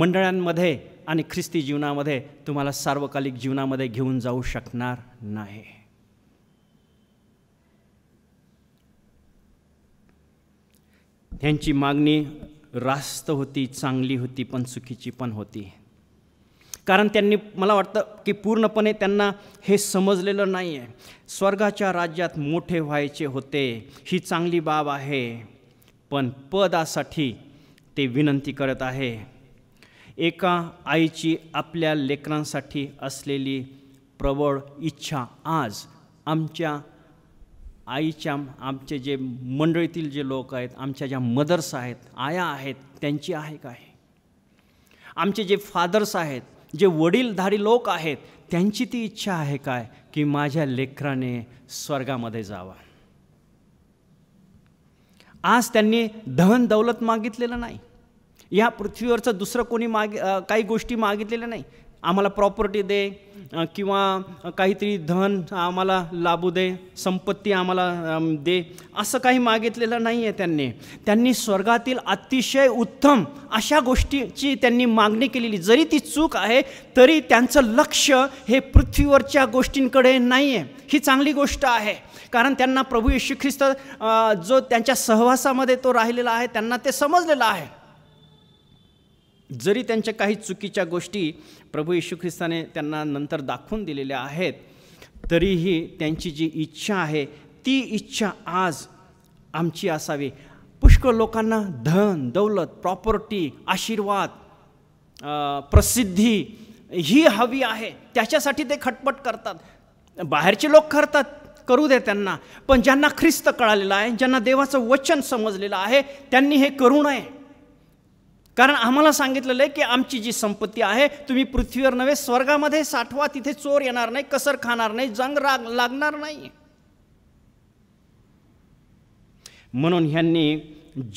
Speaker 1: मंडळांमध्ये आणि ख्रिस्ती जीवनामध्ये तुम्हाला सार्वकालिक जीवनामध्ये घेऊन जाऊ शकणार नाही त्यांची मागणी रास्त होती चांगली होती पण चुकीची पण होती कारण त्यांनी मला वाटतं की पूर्णपणे त्यांना हे समजलेलं नाही आहे स्वर्गाच्या राज्यात मोठे व्हायचे होते ही चांगली बाब आहे पण पदासाठी ते विनंती करत आहे एका आईची आपल्या लेकरांसाठी असलेली प्रबळ इच्छा आज आमच्या आईच्या आमचे जे मंडळीतील जे लोक आहेत आमच्या ज्या मदर्स आहेत आया आहेत त्यांची आहे काय आमचे जे फादर्स आहेत जे वडीलधारी लोक आहेत त्यांची ती इच्छा आहे काय की माझ्या लेकराने स्वर्गामध्ये जावा आज त्यांनी धन दौलत मागितलेलं नाही या पृथ्वीवरचं दुसरं कोणी मागे काही गोष्टी मागितलेल्या नाही आम्हाला प्रॉपर्टी दे किंवा काहीतरी धन आम्हाला लाभू दे संपत्ती आम्हाला दे असं काही मागितलेलं नाही आहे त्यांनी त्यांनी स्वर्गातील अतिशय उत्तम अशा गोष्टीची त्यांनी मागणी केलेली जरी ती चूक आहे तरी त्यांचं लक्ष हे पृथ्वीवरच्या गोष्टींकडे नाही आहे ही चांगली गोष्ट आहे कारण त्यांना प्रभू येशू ख्रिस्त जो त्यांच्या सहवासामध्ये तो राहिलेला आहे त्यांना ते समजलेलं आहे जरी त्यांच्या काही चुकीच्या गोष्टी प्रभू येशू ख्रिस्ताने त्यांना नंतर दाखवून दिलेल्या आहेत तरीही त्यांची जी इच्छा आहे ती इच्छा आज आमची असावी पुष्कळ लोकांना धन दौलत प्रॉपर्टी आशीर्वाद प्रसिद्धी ही हवी आहे त्याच्यासाठी ते खटपट करतात बाहेरचे लोक करतात करू दे त्यांना पण ज्यांना ख्रिस्त कळालेलं आहे ज्यांना देवाचं वचन समजलेलं आहे त्यांनी हे करू नये कारण आम्हाला सांगितलेलं आहे की आमची जी संपत्ती आहे तुम्ही पृथ्वीवर नव्हे स्वर्गामध्ये साठवा तिथे चोर येणार नाही कसर खाणार नाही जंग राग लागणार नाही म्हणून ह्यांनी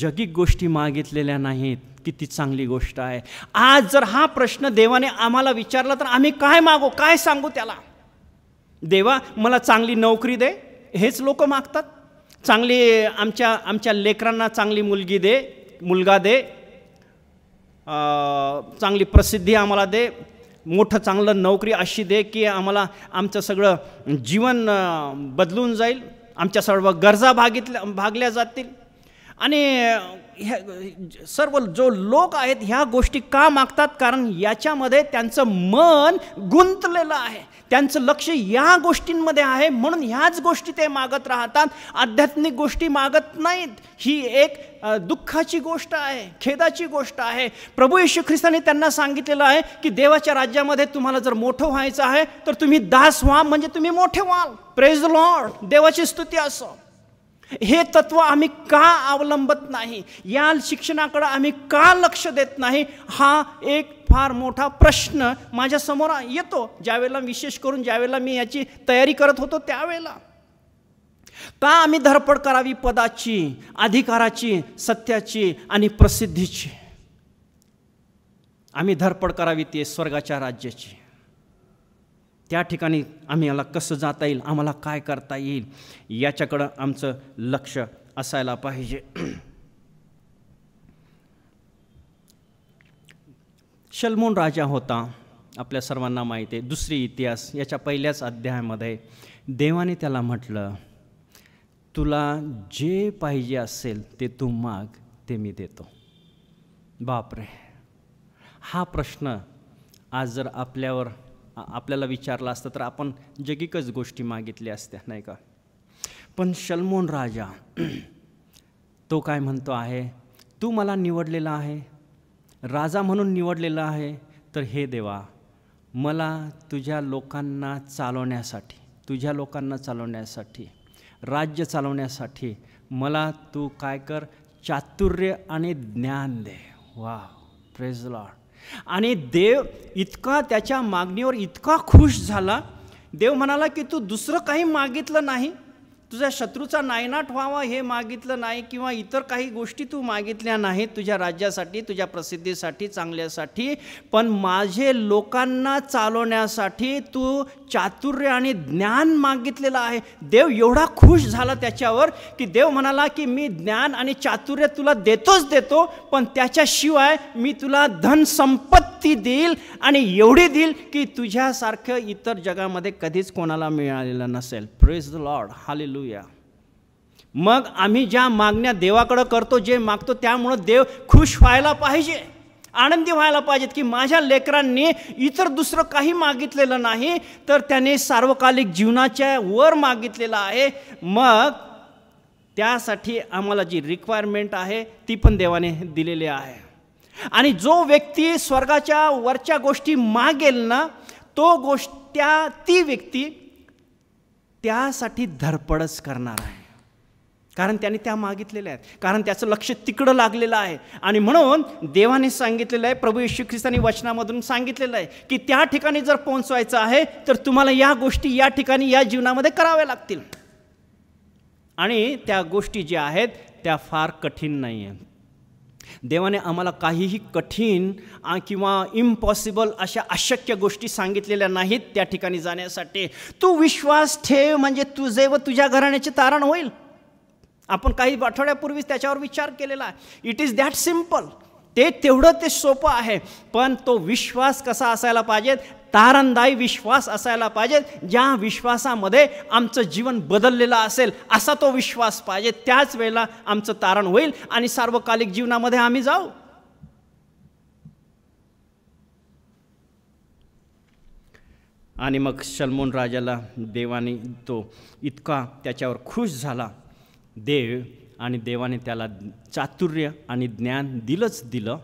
Speaker 1: जगिक गोष्टी मागितलेल्या नाहीत किती चांगली गोष्ट आहे आज जर हा प्रश्न देवाने आम्हाला विचारला तर आम्ही काय मागो काय सांगू त्याला देवा मला चांगली नोकरी दे हेच लोक मागतात चांगली आमच्या आमच्या लेकरांना चांगली मुलगी दे मुलगा दे चांगली प्रसिद्धी आम्हाला दे मोठं चांगलं नोकरी अशी दे की आम्हाला आमचं सगळं जीवन बदलून जाईल आमच्या सर्व गरजा भागितल्या भागल्या जातील आणि ह्या सर्व जो लोक आहेत ह्या गोष्टी का मागतात कारण याच्यामध्ये त्यांचं मन गुंतलेलं आहे त्यांचं लक्ष या गोष्टींमध्ये आहे म्हणून ह्याच गोष्टी ते मागत राहतात आध्यात्मिक गोष्टी मागत नाहीत ही एक दुःखाची गोष्ट आहे खेदाची गोष्ट आहे प्रभू येशू ख्रिस्ताने त्यांना सांगितलेलं आहे की देवाच्या राज्यामध्ये तुम्हाला जर मोठं व्हायचं आहे तर तुम्ही दास व्हा म्हणजे तुम्ही मोठे व्हाल प्रेज लॉर्ड देवाची स्तुती असो हे तत्व आम्ही का अवलंबत नाही या शिक्षणाकडं आम्ही का लक्ष देत नाही हा एक फार मोठा प्रश्न माझ्यासमोर येतो ज्यावेळेला विशेष करून ज्यावेळेला मी याची तयारी करत होतो त्यावेळेला का आम्ही धडपड करावी पदाची अधिकाराची सत्याची आणि प्रसिद्धीची आम्ही धडपड करावी ते स्वर्गाच्या राज्याची त्या ठिकाणी आम्ही याला कसं जाता येईल आम्हाला काय करता येईल याच्याकडं आमचं लक्ष असायला पाहिजे [CLEARS THROAT] शलमोन राजा होता आपल्या सर्वांना माहिती आहे दुसरी इतिहास याच्या पहिल्याच अध्यायामध्ये देवाने त्याला म्हटलं तुला जे पाहिजे असेल ते तू माग ते मी देतो बापरे हा प्रश्न आज जर आपल्यावर आपल्याला विचारला असता तर आपण जगिकच गोष्टी मागितल्या असत्या नाही का पण शलमोन राजा तो काय म्हणतो आहे तू मला निवडलेला आहे राजा म्हणून निवडलेला आहे तर हे देवा मला तुझ्या लोकांना चालवण्यासाठी तुझ्या लोकांना चालवण्यासाठी राज्य चालवण्यासाठी मला तू काय कर चातुर्य आणि ज्ञान दे वा प्रेज लॉर्ड आणि देव इतका त्याच्या मागणीवर इतका खुश झाला देव म्हणाला की तू दुसरं काही मागितलं नाही तुझ्या शत्रूचा नायनाट व्हावा हे मागितलं नाही किंवा इतर काही गोष्टी तू मागितल्या नाहीत तुझ्या राज्यासाठी तुझ्या प्रसिद्धीसाठी चांगल्यासाठी पण माझे लोकांना चालवण्यासाठी तू चातुर्य आणि ज्ञान मागितलेलं आहे देव एवढा खुश झाला त्याच्यावर की देव म्हणाला की मी ज्ञान आणि चातुर्य तुला देतोच देतो पण त्याच्याशिवाय मी तुला धन संपत्ती देईल आणि एवढी देईल की तुझ्यासारखं इतर जगामध्ये कधीच कोणाला मिळालेलं नसेल प्रेज द लॉर्ड हाली हालेलुया मग आम्ही ज्या मागण्या देवाकडं करतो जे मागतो त्यामुळं देव खुश व्हायला पाहिजे आनंदी व्हायला पाहिजेत की माझ्या लेकरांनी इतर दुसरं काही मागितलेलं नाही तर त्याने सार्वकालिक जीवनाच्या वर मागितलेलं आहे मग त्यासाठी आम्हाला जी रिक्वायरमेंट आहे ती पण देवाने दिलेली आहे आणि जो व्यक्ती स्वर्गाच्या वरच्या गोष्टी मागेल ना तो गोष्ट त्या ती व्यक्ती त्यासाठी धडपडच करणार आहे कारण त्याने त्या मागितलेल्या आहेत कारण त्याचं लक्ष तिकडं लागलेलं आहे आणि म्हणून देवाने सांगितलेलं आहे प्रभू येशू ख्रिस्तानी वचनामधून सांगितलेलं आहे की त्या ठिकाणी जर पोहोचवायचं आहे तर तुम्हाला या गोष्टी या ठिकाणी या जीवनामध्ये कराव्या लागतील आणि त्या गोष्टी ज्या आहेत त्या फार कठीण नाही आहेत देवाने आम्हाला काहीही कठीण किंवा इम्पॉसिबल अशा अशक्य गोष्टी सांगितलेल्या नाहीत त्या ठिकाणी जाण्यासाठी तू विश्वास ठेव म्हणजे तुझे व तुझ्या घराण्याचे तारण होईल आपण काही आठवड्यापूर्वीच त्याच्यावर विचार केलेला आहे इट इज दॅट सिम्पल ते तेवढं ते सोपं आहे पण तो विश्वास कसा असायला पाहिजेत तारणदायी विश्वास असायला पाहिजे ज्या विश्वासामध्ये आमचं जीवन बदललेलं असेल असा तो विश्वास पाहिजे त्याच वेळेला आमचं तारण होईल आणि सार्वकालिक जीवनामध्ये आम्ही जाऊ आणि मग सलमोन राजाला देवाने तो इतका त्याच्यावर खुश झाला देव आणि देवाने त्याला चातुर्य आणि ज्ञान दिलंच दिलं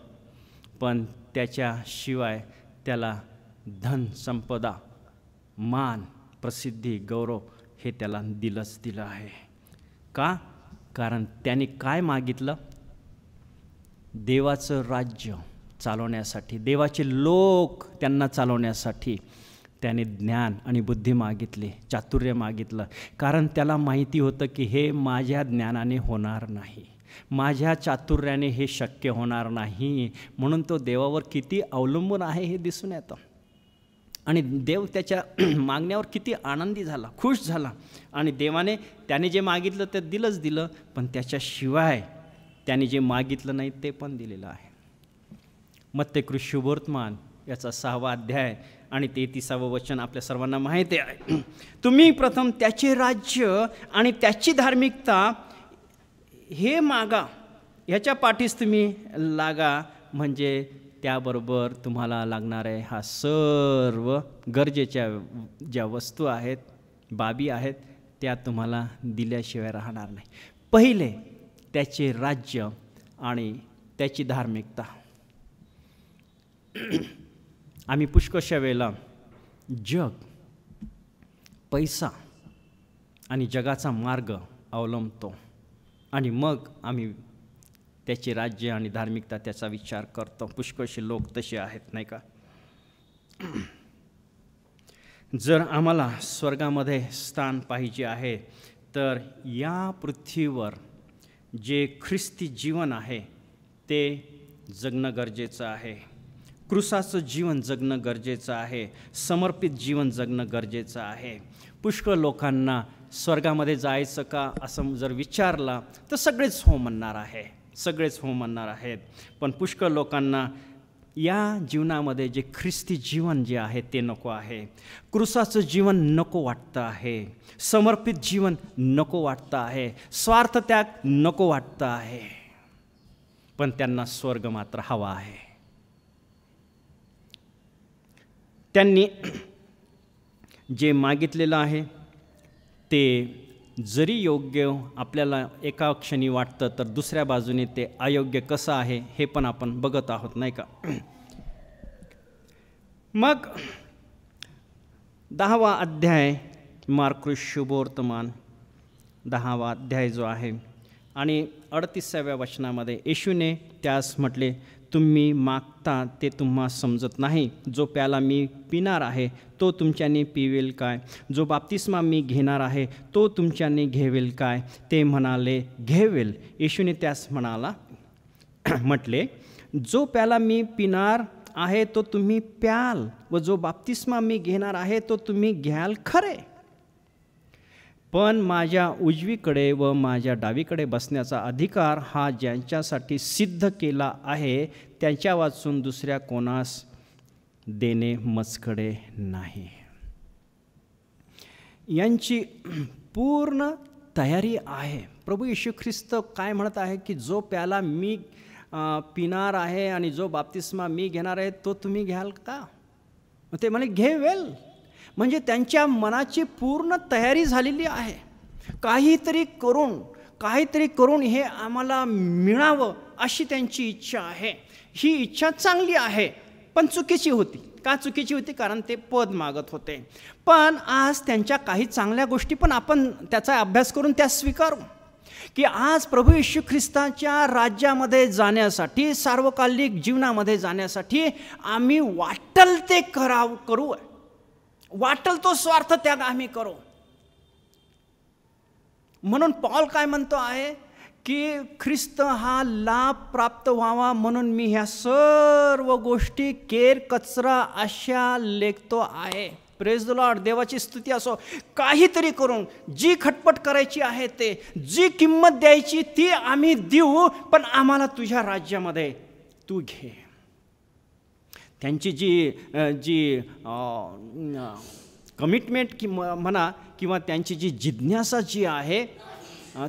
Speaker 1: पण त्याच्याशिवाय त्याला धन संपदा मान प्रसिद्धी गौरव हे त्याला दिलंच दिलं आहे का कारण त्याने काय मागितलं देवाचं राज्य चालवण्यासाठी देवाचे लोक त्यांना चालवण्यासाठी त्याने ज्ञान आणि बुद्धी मागितली चातुर्य मागितलं कारण त्याला माहिती होतं की हे माझ्या ज्ञानाने होणार नाही माझ्या चातुर्याने हे शक्य होणार नाही म्हणून तो देवावर किती अवलंबून आहे हे दिसून येतं आणि देव त्याच्या [CLEARS THROAT] मागण्यावर किती आनंदी झाला खुश झाला आणि देवाने त्याने जे मागितलं ते दिलंच दिलं पण त्याच्याशिवाय त्याने जे मागितलं नाही ते पण दिलेलं आहे मग ते याचा सहावा अध्याय आणि तेहतीसावं वचन आपल्या सर्वांना माहिती आहे [CLEARS THROAT] तुम्ही प्रथम त्याचे राज्य आणि त्याची धार्मिकता हे मागा ह्याच्या पाठीस तुम्ही लागा म्हणजे त्याबरोबर तुम्हाला लागणारे हा सर्व गरजेच्या ज्या वस्तू आहेत बाबी आहेत त्या तुम्हाला दिल्याशिवाय राहणार नाही पहिले त्याचे राज्य आणि त्याची धार्मिकता [CLEARS THROAT] आम्ही पुष्कशा वेळेला जग पैसा आणि जगाचा मार्ग अवलंबतो आणि मग आम्ही त्याचे राज्य आणि धार्मिकता त्याचा विचार करतो पुष्कळशी लोक तसे आहेत नाही का जर आम्हाला स्वर्गामध्ये स्थान पाहिजे आहे तर या पृथ्वीवर जे ख्रिस्ती जीवन आहे ते जगणं गरजेचं आहे कृसाचं जीवन जगणं गरजेचं आहे समर्पित जीवन जगणं गरजेचं आहे पुष्कळ लोकांना स्वर्गामध्ये जायचं का असं जर विचारला तर सगळेच हो म्हणणार आहे सगळेच हो म्हणणार आहेत पण पुष्कळ लोकांना या जीवनामध्ये जे ख्रिस्ती जीवन जे आहे ते नको आहे क्रुसाचं जीवन नको वाटतं आहे समर्पित जीवन नको वाटतं आहे स्वार्थ त्याग नको वाटतं आहे पण त्यांना स्वर्ग मात्र हवा आहे त्यांनी जे मागितलेलं आहे ते जरी योग्य आपल्याला एका क्षणी वाटतं तर दुसऱ्या बाजूने ते अयोग्य कसं आहे हे पण आपण बघत आहोत नाही का मग दहावा अध्याय मार्कृष शुभवर्तमान दहावा अध्याय जो आहे आणि अडतीसाव्या वचनामध्ये येशूने त्यास म्हटले तुम्ही मागता ते तुम्हा समजत नाही जो प्याला मी पिणार आहे तो तुमच्याने पिवेल काय जो बाप्तिस्मा मी घेणार आहे तो तुमच्याने घेवेल काय ते म्हणाले घेवेल येशूने त्यास म्हणाला [CLEARS THROAT] म्हटले जो प्याला मी पिणार आहे तो तुम्ही प्याल व जो बाप्तिस्मा मी घेणार आहे तो तुम्ही घ्याल खरे पण माझ्या उजवीकडे व माझ्या डावीकडे बसण्याचा अधिकार हा ज्यांच्यासाठी सिद्ध केला आहे त्यांच्या वाचून दुसऱ्या कोणास देणे मजकडे नाही यांची पूर्ण तयारी आहे प्रभू येशू ख्रिस्त काय म्हणत आहे की जो प्याला मी पिणार आहे आणि जो बाप्तिस्मा मी घेणार आहे तो तुम्ही घ्याल का ते म्हणे घे वेल म्हणजे त्यांच्या मनाची पूर्ण तयारी झालेली आहे काहीतरी करून काहीतरी करून हे आम्हाला मिळावं अशी त्यांची इच्छा आहे ही इच्छा चांगली आहे पण चुकीची होती का चुकीची होती कारण ते पद मागत होते पण आज त्यांच्या काही चांगल्या गोष्टी पण आपण त्याचा अभ्यास करून त्या स्वीकारू की आज प्रभू येशू ख्रिस्ताच्या राज्यामध्ये जाण्यासाठी सार्वकालिक जीवनामध्ये जाण्यासाठी आम्ही वाटल ते कराव करू वाटल तो स्वार्थ त्याग आम्ही करू म्हणून पॉल काय म्हणतो आहे की ख्रिस्त हा लाभ प्राप्त व्हावा म्हणून मी ह्या सर्व गोष्टी केर कचरा अशा लेखतो आहे प्रेज द लॉर्ड देवाची स्तुती असो काहीतरी करून जी खटपट करायची आहे ते जी किंमत द्यायची ती आम्ही देऊ पण आम्हाला तुझ्या राज्यामध्ये तू घे त्यांची जी जी कमिटमेंट कि म्हणा किंवा त्यांची जी जिज्ञासा जी आहे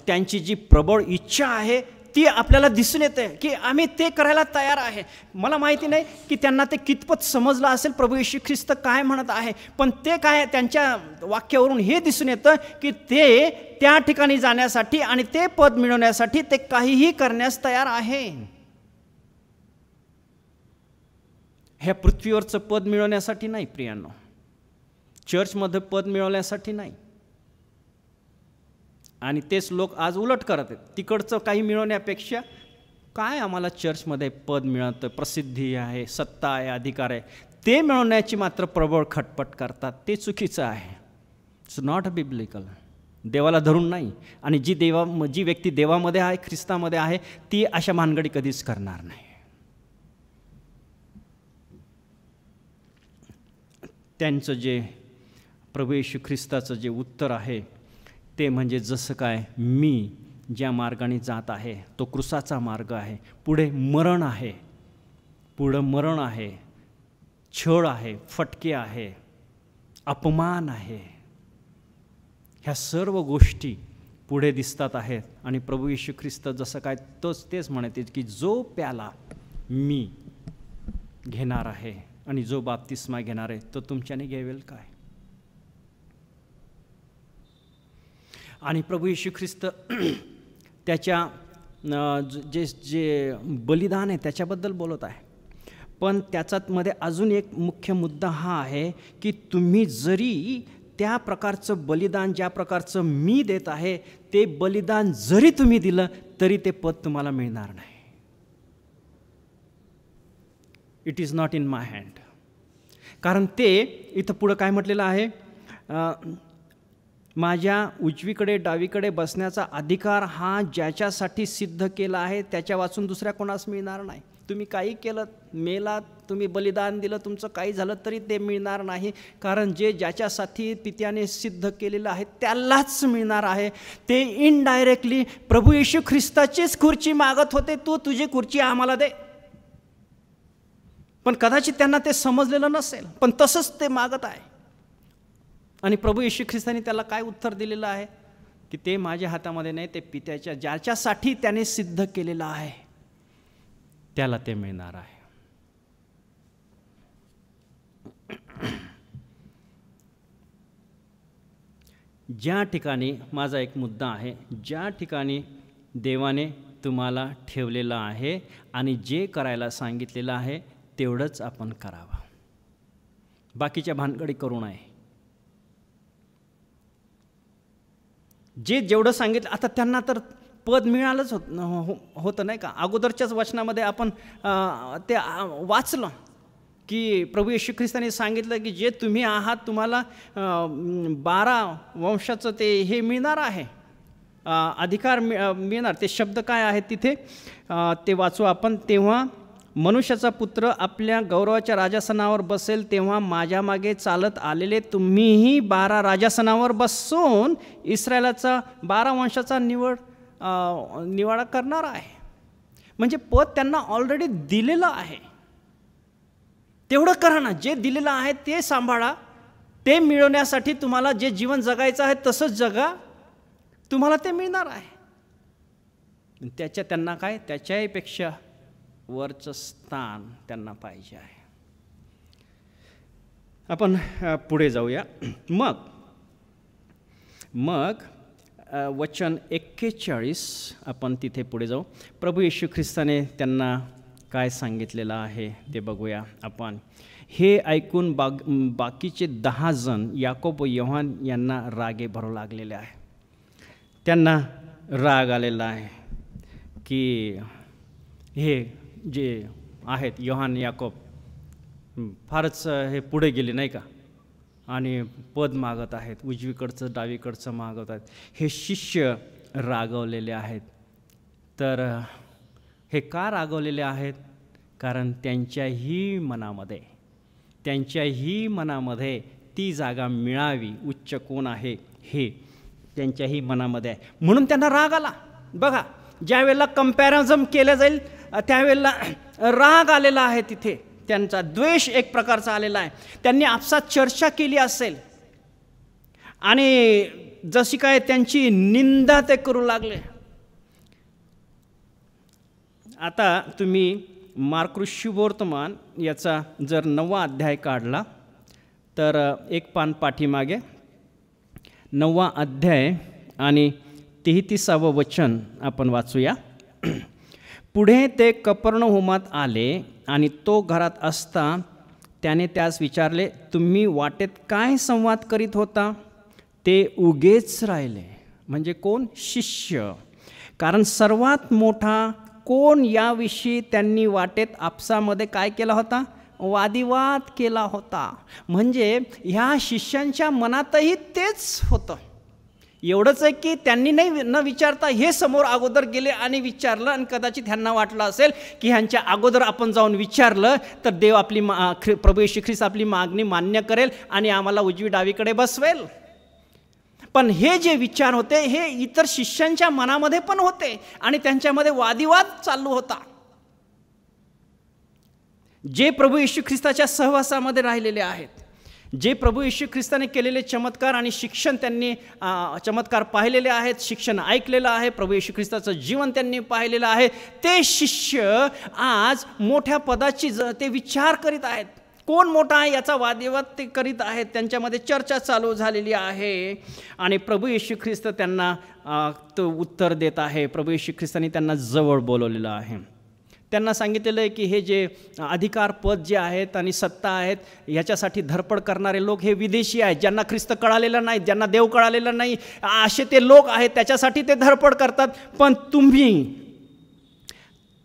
Speaker 1: त्यांची जी प्रबळ इच्छा आहे ती आपल्याला दिसून येते की आम्ही ते करायला तयार आहे मला माहिती नाही की त्यांना ते कितपत समजलं असेल प्रभू येशू ख्रिस्त काय म्हणत आहे पण ते काय त्यांच्या वाक्यावरून हे दिसून येतं की ते त्या ठिकाणी जाण्यासाठी आणि ते पद मिळवण्यासाठी ते काहीही करण्यास तयार आहे ह्या पृथ्वीवरचं पद मिळवण्यासाठी नाही प्रियांनो चर्चमध्ये पद मिळवण्यासाठी नाही आणि तेच लोक आज उलट करत आहेत तिकडचं काही मिळवण्यापेक्षा काय आम्हाला चर्चमध्ये पद मिळतं प्रसिद्धी आहे सत्ता आहे अधिकार आहे ते मिळवण्याची मात्र प्रबळ खटपट करतात ते चुकीचं आहे इट्स नॉट अ बिब्लिकल देवाला धरून नाही आणि जी देवा जी व्यक्ती देवामध्ये आहे ख्रिस्तामध्ये आहे ती अशा मानगडी कधीच करणार नाही त्यांचं जे प्रभू येशू ख्रिस्ताचं जे उत्तर आहे ते म्हणजे जसं काय मी ज्या मार्गाने जात आहे तो कृसाचा मार्ग आहे पुढे मरण आहे पुढं मरण आहे छळ आहे फटके आहे अपमान आहे ह्या सर्व गोष्टी पुढे दिसतात आहेत आणि प्रभू येशू ख्रिस्त जसं काय तोच तेच म्हणते की जो प्याला मी घेणार आहे आणि जो बाप्तिस्मा घेणार आहे तो तुमच्याने घ्यावेल काय आणि प्रभू येशू ख्रिस्त [CLEARS THROAT] त्याच्या जे जे बलिदान आहे त्याच्याबद्दल बोलत आहे पण त्याच्यातमध्ये अजून एक मुख्य मुद्दा हा आहे की तुम्ही जरी त्या प्रकारचं बलिदान ज्या प्रकारचं मी देत आहे ते बलिदान जरी तुम्ही दिलं तरी ते पद तुम्हाला मिळणार नाही it is not in my hand कारण ते इथं पुढं काय म्हटलेलं आहे माझ्या उजवीकडे डावीकडे बसण्याचा अधिकार हा ज्याच्यासाठी सिद्ध केला आहे त्याच्या वाचून दुसऱ्या कोणास मिळणार नाही तुम्ही काही केलं मेलात तुम्ही बलिदान दिलं तुमचं काही झालं तरी ते मिळणार नाही कारण जे ज्याच्यासाठी पित्याने सिद्ध केलेलं आहे त्यालाच मिळणार आहे ते इनडायरेक्टली प्रभू येशू ख्रिस्ताचीच खुर्ची मागत होते तू तुझी खुर्ची आम्हाला दे पण कदाचित त्यांना ते समजलेलं नसेल पण तसंच ते मागत आहे आणि प्रभू येशू ख्रिस्ताने त्याला काय उत्तर दिलेलं आहे की ते माझ्या हातामध्ये नाही ते पित्याच्या ज्याच्यासाठी त्याने सिद्ध केलेलं आहे त्याला ते मिळणार आहे ज्या ठिकाणी माझा एक मुद्दा आहे ज्या ठिकाणी देवाने तुम्हाला ठेवलेलं आहे आणि जे करायला सांगितलेलं आहे तेवढंच आपण करावं बाकीच्या भानगडी करू नये जे जेवढं सांगितलं आता त्यांना तर पद मिळालंच होत हो होतं नाही का अगोदरच्याच वचनामध्ये आपण ते वाचलं की प्रभू येशू ख्रिस्तानी सांगितलं की जे तुम्ही आहात तुम्हाला बारा वंशाचं ते हे मिळणार आहे अधिकार मिळणार ते शब्द काय आहेत तिथे ते वाचू आपण तेव्हा मनुष्याचा पुत्र आपल्या गौरवाच्या राजासनावर बसेल तेव्हा माझ्या मागे चालत आलेले तुम्हीही बारा राजासनावर बसून इस्रायलाचा बारा वंशाचा निवड निवाडा करणार आहे म्हणजे पद त्यांना ऑलरेडी दिलेलं आहे तेवढं करा ना जे दिलेलं आहे ते सांभाळा ते मिळवण्यासाठी तुम्हाला जे जीवन जगायचं आहे तसंच जगा तुम्हाला ते मिळणार आहे त्याच्या त्यांना काय त्याच्याहीपेक्षा वरचं स्थान त्यांना पाहिजे आहे आपण पुढे जाऊया मग मग वचन एक्केचाळीस आपण तिथे पुढे जाऊ प्रभू येशू ख्रिस्ताने त्यांना काय सांगितलेलं आहे ते बघूया आपण हे ऐकून बाग बाकीचे दहा जण याकोब यवहान यांना रागे भरू लागलेले आहे त्यांना राग आलेला आहे की हे जे आहेत योहान याकोब फारच हे पुढे गेले नाही का आणि पद मागत आहेत उजवीकडचं डावीकडचं मागत आहेत हे शिष्य रागवलेले आहेत तर हे का रागवलेले आहेत कारण त्यांच्याही मनामध्ये त्यांच्याही मनामध्ये ती जागा मिळावी उच्च कोण आहे हे त्यांच्याही मनामध्ये आहे म्हणून त्यांना राग आला बघा ज्यावेळेला वेळेला कम्पॅरिझम केलं जाईल त्यावेळेला राग आलेला आहे तिथे त्यांचा द्वेष एक प्रकारचा आलेला आहे त्यांनी आपसात चर्चा केली असेल आणि जशी काय त्यांची निंदा ते करू लागले आता तुम्ही मार्कृषी वर्तमान याचा जर नववा अध्याय काढला तर एक पान पाठीमागे नववा अध्याय आणि तेहतीसावं वचन आपण वाचूया पुढे ते कपर्णहोमात आले आणि तो घरात असता त्याने त्यास विचारले तुम्ही वाटेत काय संवाद करीत होता ते उगेच राहिले म्हणजे कोण शिष्य कारण सर्वात मोठा कोण याविषयी त्यांनी वाटेत आपसामध्ये काय केला होता वादिवाद केला होता म्हणजे ह्या शिष्यांच्या मनातही तेच होतं एवढंच आहे की त्यांनी नाही न विचारता हे समोर अगोदर गेले आणि विचारलं आणि कदाचित ह्यांना वाटलं असेल की ह्यांच्या अगोदर आपण जाऊन विचारलं तर देव आपली मा ख्री प्रभू येशू ख्रिस्त आपली मागणी मान्य करेल आणि आम्हाला उजवी डावीकडे बसवेल पण हे जे विचार होते हे इतर शिष्यांच्या मनामध्ये पण होते आणि त्यांच्यामध्ये वादिवाद चालू होता जे प्रभू येशू ख्रिस्ताच्या सहवासामध्ये राहिलेले आहेत जे प्रभू येशू ख्रिस्ताने केलेले चमत्कार आणि शिक्षण त्यांनी चमत्कार पाहिलेले आहेत शिक्षण ऐकलेलं आहे प्रभू येशू ख्रिस्ताचं जीवन त्यांनी पाहिलेलं आहे ते शिष्य आज मोठ्या पदाची ज ते विचार करीत आहेत कोण मोठा आहे याचा वादविवाद ते करीत आहेत त्यांच्यामध्ये चर्चा चालू झालेली आहे आणि प्रभू येशू ख्रिस्त त्यांना तो उत्तर देत आहे प्रभू येशू ख्रिस्तानी त्यांना जवळ बोलवलेलं आहे त्यांना सांगितलेलं आहे की हे जे अधिकार पद जे आहेत आणि सत्ता आहेत ह्याच्यासाठी धरपड करणारे लोक हे विदेशी आहेत ज्यांना ख्रिस्त कळालेला नाही ज्यांना देव कळालेला नाही असे ते लोक आहेत त्याच्यासाठी ते धरपड करतात पण तुम्ही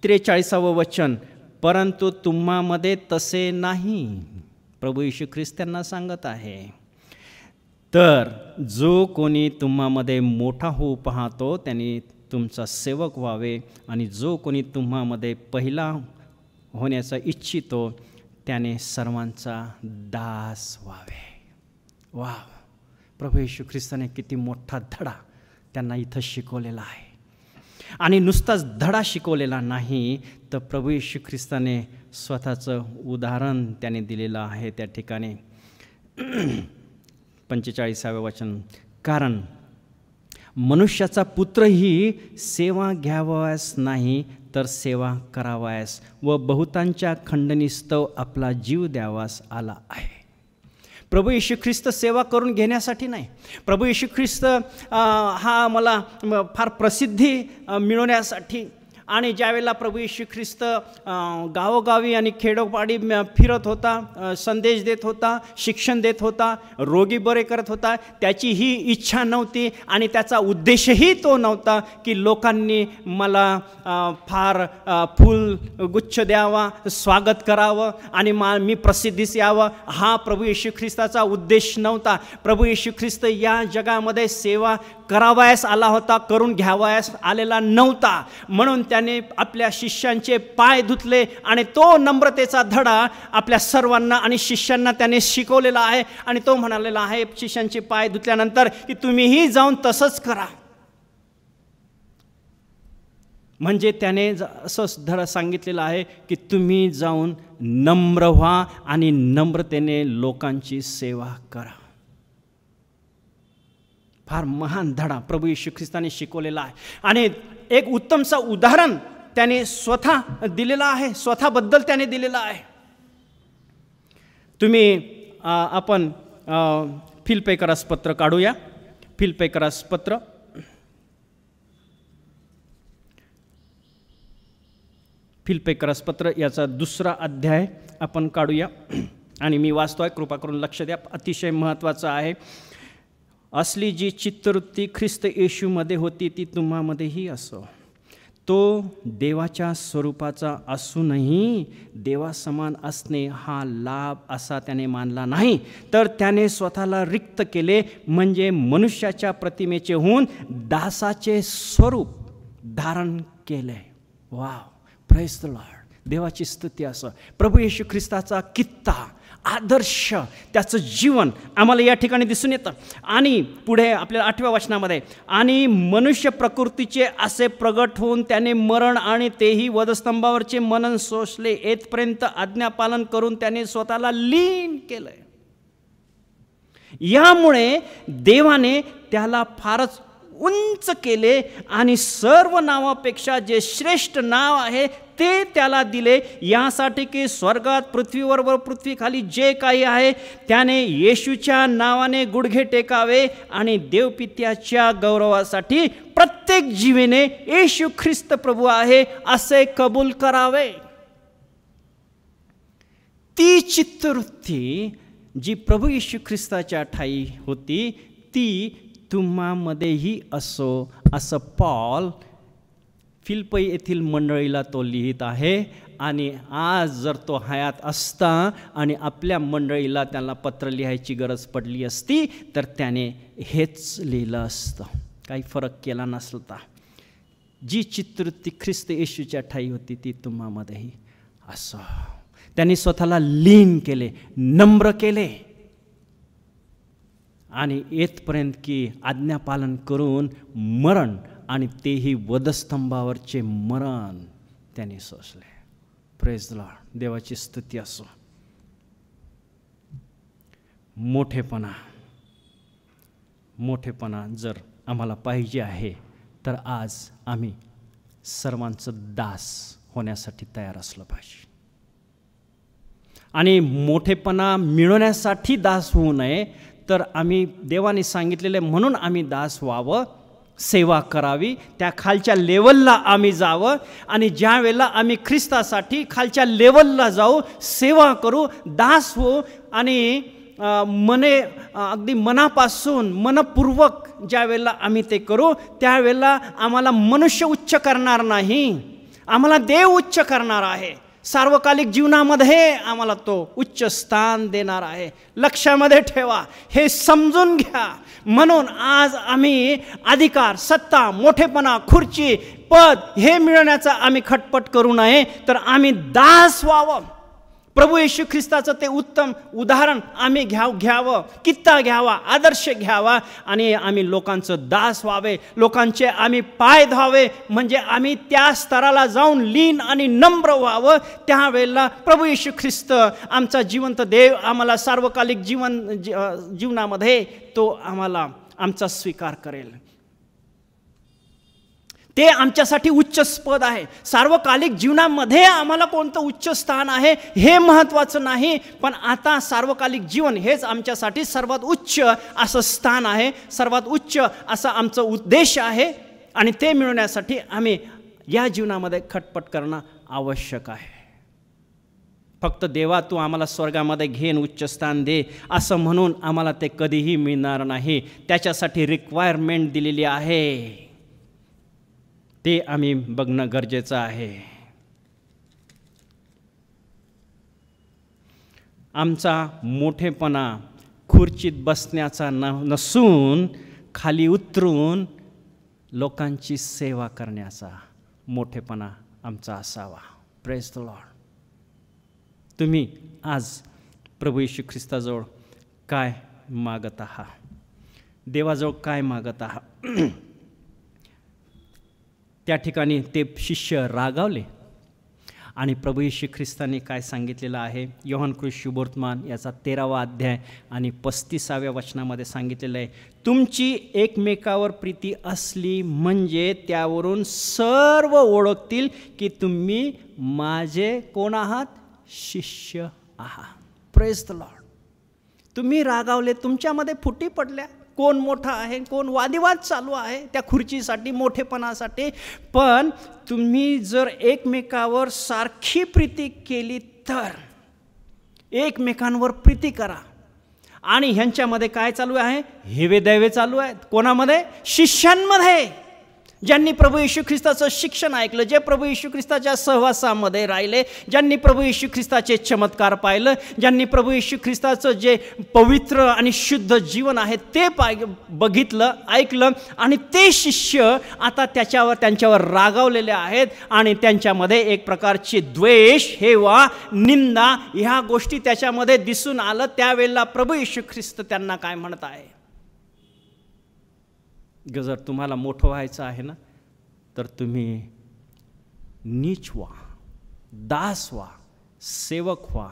Speaker 1: त्रेचाळीसावं वचन परंतु तुम्हामध्ये तसे नाही प्रभू यशू ख्रिस्त त्यांना सांगत आहे तर जो कोणी तुम्हामध्ये मोठा होऊ पाहतो त्यांनी तुमचा सेवक व्हावे आणि जो कोणी तुम्हामध्ये पहिला होण्याचा इच्छितो त्याने सर्वांचा दास व्हावे वा प्रभू येशू ख्रिस्ताने किती मोठा धडा त्यांना इथं शिकवलेला आहे आणि नुसताच धडा शिकवलेला नाही तर प्रभू येशू ख्रिस्ताने स्वतःचं उदाहरण त्याने दिलेलं आहे त्या ठिकाणी [CLEARS THROAT] पंचेचाळीसावे वचन कारण मनुष्याचा पुत्रही सेवा घ्यावयास नाही तर सेवा करावयास व बहुतांच्या खंडनिस्तव आपला जीव द्यावास आला आहे प्रभू येशू ख्रिस्त सेवा करून घेण्यासाठी नाही प्रभू येशू ख्रिस्त हा मला फार प्रसिद्धी मिळवण्यासाठी आणि ज्यावेळेला प्रभू येशू ख्रिस्त गावोगावी आणि खेडोपाडी फिरत होता संदेश देत होता शिक्षण देत होता रोगी बरे करत होता त्याची ही इच्छा नव्हती आणि त्याचा उद्देशही तो नव्हता की लोकांनी मला फार फुल गुच्छ द्यावा स्वागत करावं आणि मा मी प्रसिद्धीस यावं हा प्रभू येशू ख्रिस्ताचा उद्देश नव्हता प्रभू येशू ख्रिस्त या जगामध्ये सेवा करावयास आला होता करून घ्यावयास आलेला नव्हता म्हणून त्या त्याने आपल्या शिष्यांचे पाय धुतले आणि तो नम्रतेचा धडा आपल्या सर्वांना आणि शिष्यांना त्याने शिकवलेला आहे आणि तो म्हणालेला आहे शिष्यांचे पाय धुतल्यानंतर की तुम्हीही जाऊन तसंच करा म्हणजे त्याने असं धडा सांगितलेलं आहे की तुम्ही जाऊन नम्र व्हा आणि नम्रतेने लोकांची सेवा करा फार महान धडा प्रभू येशू ख्रिस्ताने शिकवलेला आहे आणि एक उत्तमसा उदाहरण त्याने स्वतः दिलेला आहे स्वतःबद्दल त्याने दिलेला आहे तुम्ही आपण फिलपेकरास पत्र काढूया फिलपेकरास पत्र फिलपेकरास पत्र याचा दुसरा अध्याय आपण काढूया आणि मी वाचतो आहे कृपा करून लक्ष द्या अतिशय महत्त्वाचं आहे असली जी चित्तवृत्ती ख्रिस्त येशूमध्ये होती ती तुम्हामध्येही असो तो देवाच्या स्वरूपाचा असूनही देवासमान असणे हा लाभ असा त्याने मानला नाही तर त्याने स्वतःला रिक्त केले म्हणजे मनुष्याच्या प्रतिमेचे होऊन दासाचे स्वरूप धारण केले वाव प्रेस लॉर्ड देवाची स्तुती असं प्रभू येशू ख्रिस्ताचा कित्ता आदर्श त्याचं जीवन आम्हाला या ठिकाणी दिसून येतं आणि पुढे आपल्या आठव्या वचनामध्ये आणि मनुष्य प्रकृतीचे असे प्रगट होऊन त्याने मरण आणि तेही वधस्तंभावरचे मनन सोसले येथपर्यंत आज्ञापालन करून त्याने स्वतःला लीन केलं यामुळे देवाने त्याला फारच उंच केले आणि सर्व नावापेक्षा जे श्रेष्ठ नाव आहे ते त्याला दिले यासाठी की स्वर्गात पृथ्वीवर व पृथ्वीखाली जे काही आहे त्याने येशूच्या नावाने गुडघे टेकावे आणि देवपित्याच्या गौरवासाठी प्रत्येक जीवेने येशू ख्रिस्त प्रभू आहे असे कबूल करावे ती चित्तवृत्ती जी प्रभू येशू ख्रिस्ताच्या ठाई होती ती तुम्हामध्येही असो असं पॉल फिल्पई येथील मंडळीला तो लिहित आहे आणि आज जर तो हयात असता आणि आपल्या मंडळीला त्याला पत्र लिहायची गरज पडली असती तर त्याने हेच लिहिलं असतं काही फरक केला नसता जी चित्र ती ख्रिस्त येशूच्या ठाई होती ती तुम्हामध्येही असं त्यांनी स्वतःला लीन केले नम्र केले आणि येतपर्यंत की आज्ञापालन करून मरण आणि तेही वधस्तंभावरचे मरण त्यांनी सोसले प्रेजला देवाची स्तुती असो मोठेपणा मोठेपणा जर आम्हाला पाहिजे आहे तर आज आम्ही सर्वांचं दास होण्यासाठी तयार असलं पाहिजे आणि मोठेपणा मिळवण्यासाठी दास होऊ नये तर आम्ही देवाने सांगितलेले म्हणून आम्ही दास व्हावं सेवा करावी त्या खालच्या लेवलला आम्ही जावं आणि ज्या वेळेला आम्ही ख्रिस्तासाठी खालच्या लेवलला जाऊ सेवा करू दास हो आणि मने अगदी मनापासून मनपूर्वक ज्या वेळेला आम्ही ते करू त्यावेळेला आम्हाला मनुष्य उच्च करणार नाही आम्हाला देव उच्च करणार आहे सार्वकालिक जीवनामध्ये आम्हाला तो उच्च स्थान देणार आहे लक्षामध्ये ठेवा हे समजून घ्या म्हणून आज आम्ही अधिकार सत्ता मोठेपणा खुर्ची पद हे मिळवण्याचा आम्ही खटपट करू नये तर आम्ही दास व्हावं प्रभू येशू ख्रिस्ताचं ते उत्तम उदाहरण आम्ही घ्याव घ्यावं कित्ता घ्यावा आदर्श घ्यावा आणि आम्ही लोकांचं दास व्हावे लोकांचे आम्ही पाय धावे म्हणजे आम्ही त्या स्तराला जाऊन लीन आणि नम्र व्हावं त्यावेळेला प्रभू येशू ख्रिस्त आमचा जिवंत देव आम्हाला सार्वकालिक जीवन जीवनामध्ये तो आम्हाला आमचा स्वीकार करेल ते आमच्यासाठी उच्चस्पद आहे सार्वकालिक जीवनामध्ये आम्हाला कोणतं उच्च स्थान आहे हे महत्त्वाचं नाही पण आता सार्वकालिक जीवन हेच आमच्यासाठी सर्वात उच्च असं स्थान आहे सर्वात उच्च असा आमचं उद्देश आहे आणि ते मिळवण्यासाठी आम्ही या जीवनामध्ये खटपट करणं आवश्यक आहे फक्त देवा तू आम्हाला स्वर्गामध्ये घेन उच्च स्थान दे असं म्हणून आम्हाला ते कधीही मिळणार नाही त्याच्यासाठी रिक्वायरमेंट दिलेली आहे ते आम्ही बघणं गरजेचं आहे आमचा मोठेपणा खुर्चीत बसण्याचा न नसून खाली उतरून लोकांची सेवा करण्याचा मोठेपणा आमचा असावा प्रेस द लॉर्ड तुम्ही आज प्रभू येशू ख्रिस्ताजवळ काय मागत आहात देवाजवळ काय मागत आहात [CLEARS THROAT] त्या ठिकाणी ते शिष्य रागावले आणि प्रभू श्री ख्रिस्ताने काय सांगितलेलं आहे योहन कृष शुभोर्तमान याचा तेरावा अध्याय आणि पस्तीसाव्या वचनामध्ये सांगितलेलं आहे तुमची एकमेकावर प्रीती असली म्हणजे त्यावरून सर्व ओळखतील की तुम्ही माझे कोण आहात शिष्य आहात प्रेस द लॉर्ड तुम्ही रागावले तुमच्यामध्ये फुटी पडल्या कोण मोठा आहे कोण वादिवाद चालू आहे त्या खुर्चीसाठी मोठेपणासाठी पण तुम्ही जर एकमेकावर सारखी प्रीती केली तर एकमेकांवर प्रीती करा आणि ह्यांच्यामध्ये काय चालू आहे हेवे दैवे चालू आहेत कोणामध्ये शिष्यांमध्ये ज्यांनी प्रभू येशू ख्रिस्ताचं शिक्षण ऐकलं जे प्रभू येशू ख्रिस्ताच्या सहवासामध्ये राहिले ज्यांनी प्रभू येशू ख्रिस्ताचे चमत्कार पाहिलं ज्यांनी प्रभू येशू ख्रिस्ताचं जे पवित्र आणि शुद्ध जीवन आहे ते पाय बघितलं ऐकलं आणि ते शिष्य आता त्याच्यावर त्यांच्यावर रागावलेले आहेत आणि त्यांच्यामध्ये एक प्रकारचे द्वेष हेवा निंदा ह्या गोष्टी त्याच्यामध्ये दिसून आलं त्यावेळेला प्रभू येशू ख्रिस्त त्यांना काय म्हणत आहे जर तुम्हाला मोठं व्हायचं आहे ना तर तुम्ही नीच व्हा दास व्हा सेवक व्हा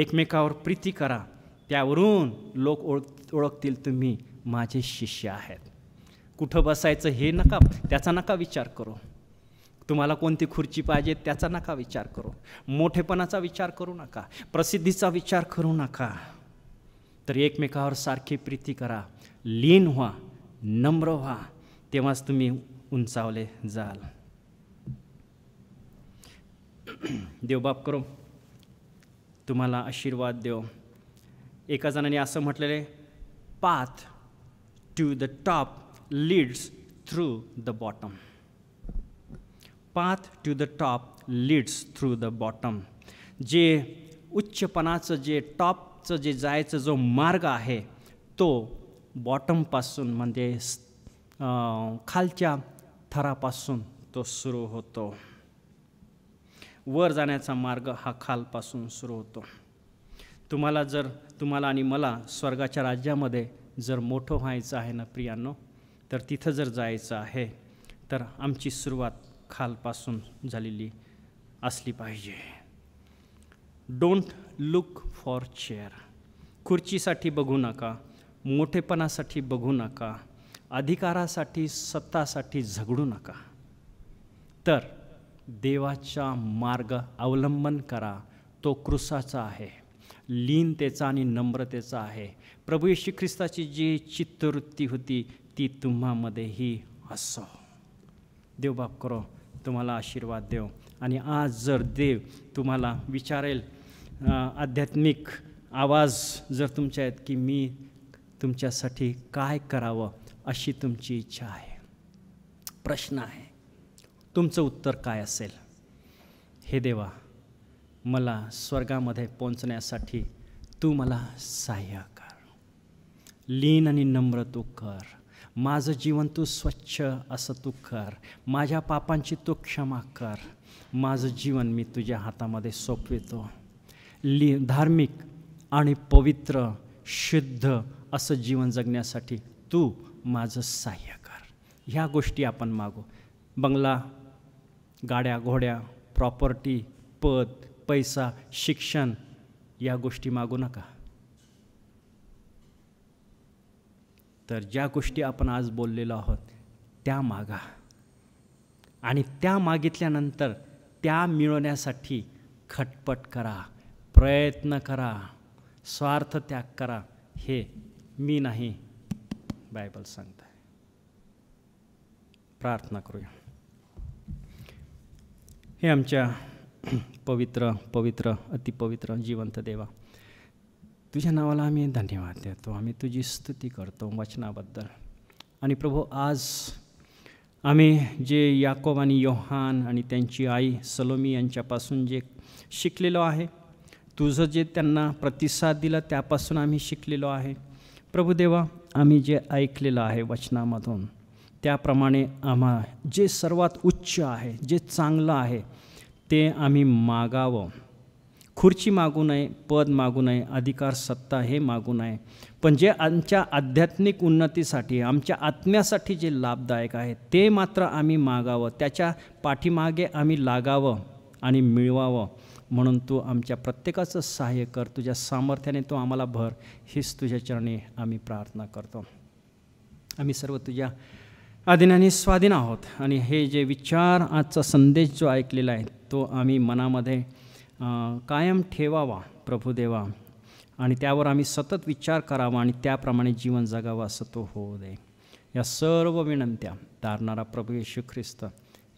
Speaker 1: एकमेकावर प्रीती करा त्यावरून लोक ओळख ओळखतील तुम्ही माझे शिष्य आहेत कुठं बसायचं हे नका त्याचा नका विचार करू तुम्हाला कोणती खुर्ची पाहिजे त्याचा नका विचार करू मोठेपणाचा विचार करू नका प्रसिद्धीचा विचार करू नका तर एकमेकावर सारखी प्रीती करा लीन व्हा नम्र व्हा तेव्हाच तुम्ही उंचावले जाल [CLEARS THROAT] देव बाप करो तुम्हाला आशीर्वाद देव एका जणाने असं म्हटलेले path to the top leads through the bottom path to the top leads through the bottom जे उच्चपणाचं जे टॉपचं जे जायचं जो मार्ग आहे तो बॉटमपासून म्हणजे खालच्या थरापासून तो सुरू होतो वर जाण्याचा मार्ग हा खालपासून सुरू होतो तुम्हाला जर तुम्हाला आणि मला स्वर्गाच्या राज्यामध्ये जर मोठं व्हायचं आहे ना प्रियांनो तर तिथं जर जायचं आहे तर आमची सुरुवात खालपासून झालेली असली पाहिजे डोंट लुक फॉर चेअर खुर्चीसाठी बघू नका मोठेपणासाठी बघू नका अधिकारासाठी सत्तासाठी झगडू नका तर देवाचा मार्ग अवलंबन करा तो क्रुसाचा आहे लीनतेचा आणि नम्रतेचा आहे प्रभू येशू ख्रिस्ताची जी चित्तवृत्ती होती ती तुम्हामध्येही असो देव बाप करो तुम्हाला आशीर्वाद देव आणि आज जर देव तुम्हाला विचारेल आध्यात्मिक आवाज जर तुमच्या आहेत की मी तुमच्यासाठी काय करावं अशी तुमची इच्छा आहे प्रश्न आहे तुमचं उत्तर काय असेल हे देवा मला स्वर्गामध्ये पोहोचण्यासाठी तू मला सहाय्य कर लीन आणि नम्र तू कर माझं जीवन तू स्वच्छ असं तू कर माझ्या पापांची तू क्षमा कर माझं जीवन मी तुझ्या हातामध्ये सोपवितो ली धार्मिक आणि पवित्र शुद्ध असं जीवन जगण्यासाठी तू माझं सहाय्य कर ह्या गोष्टी आपण मागू बंगला गाड्या घोड्या प्रॉपर्टी पद पैसा शिक्षण या गोष्टी मागू नका तर ज्या गोष्टी आपण आज बोललेलो आहोत त्या मागा आणि त्या मागितल्यानंतर त्या मिळवण्यासाठी खटपट करा प्रयत्न करा स्वार्थ त्याग करा हे मी नाही बायबल सांगत आहे प्रार्थना करूया हे आमच्या [CLEARS THROAT] पवित्र पवित्र अतिपवित्र जिवंत देवा तुझ्या नावाला आम्ही धन्यवाद देतो आम्ही तुझी स्तुती करतो वचनाबद्दल आणि प्रभू आज आम्ही जे याकोब आणि योहान आणि त्यांची आई सलोमी यांच्यापासून जे शिकलेलो आहे तुझं जे त्यांना प्रतिसाद दिला त्यापासून आम्ही शिकलेलो आहे प्रभुदेवा आम्ही जे ऐकलेलं आहे वचनामधून त्याप्रमाणे आम्हा जे सर्वात उच्च आहे जे चांगलं आहे ते आम्ही मागावं खुर्ची मागू नये पद मागू नये अधिकार सत्ता हे मागू नये पण जे आमच्या आध्यात्मिक उन्नतीसाठी आमच्या आत्म्यासाठी जे लाभदायक आहे ते मात्र आम्ही मागावं त्याच्या पाठीमागे आम्ही लागावं आणि मिळवावं म्हणून तू आमच्या प्रत्येकाचं सहाय्य कर तुझ्या सामर्थ्याने तो आम्हाला भर हीच तुझ्या चरणी आम्ही प्रार्थना करतो आम्ही सर्व तुझ्या आधीनाने स्वाधीन आहोत आणि हे जे विचार आजचा संदेश जो ऐकलेला आहे तो आम्ही मनामध्ये कायम ठेवावा प्रभुदेवा आणि त्यावर आम्ही सतत विचार करावा आणि त्याप्रमाणे जीवन जगावं असं तो होऊ दे या सर्व विनंत्या तारणारा प्रभू येशू ख्रिस्त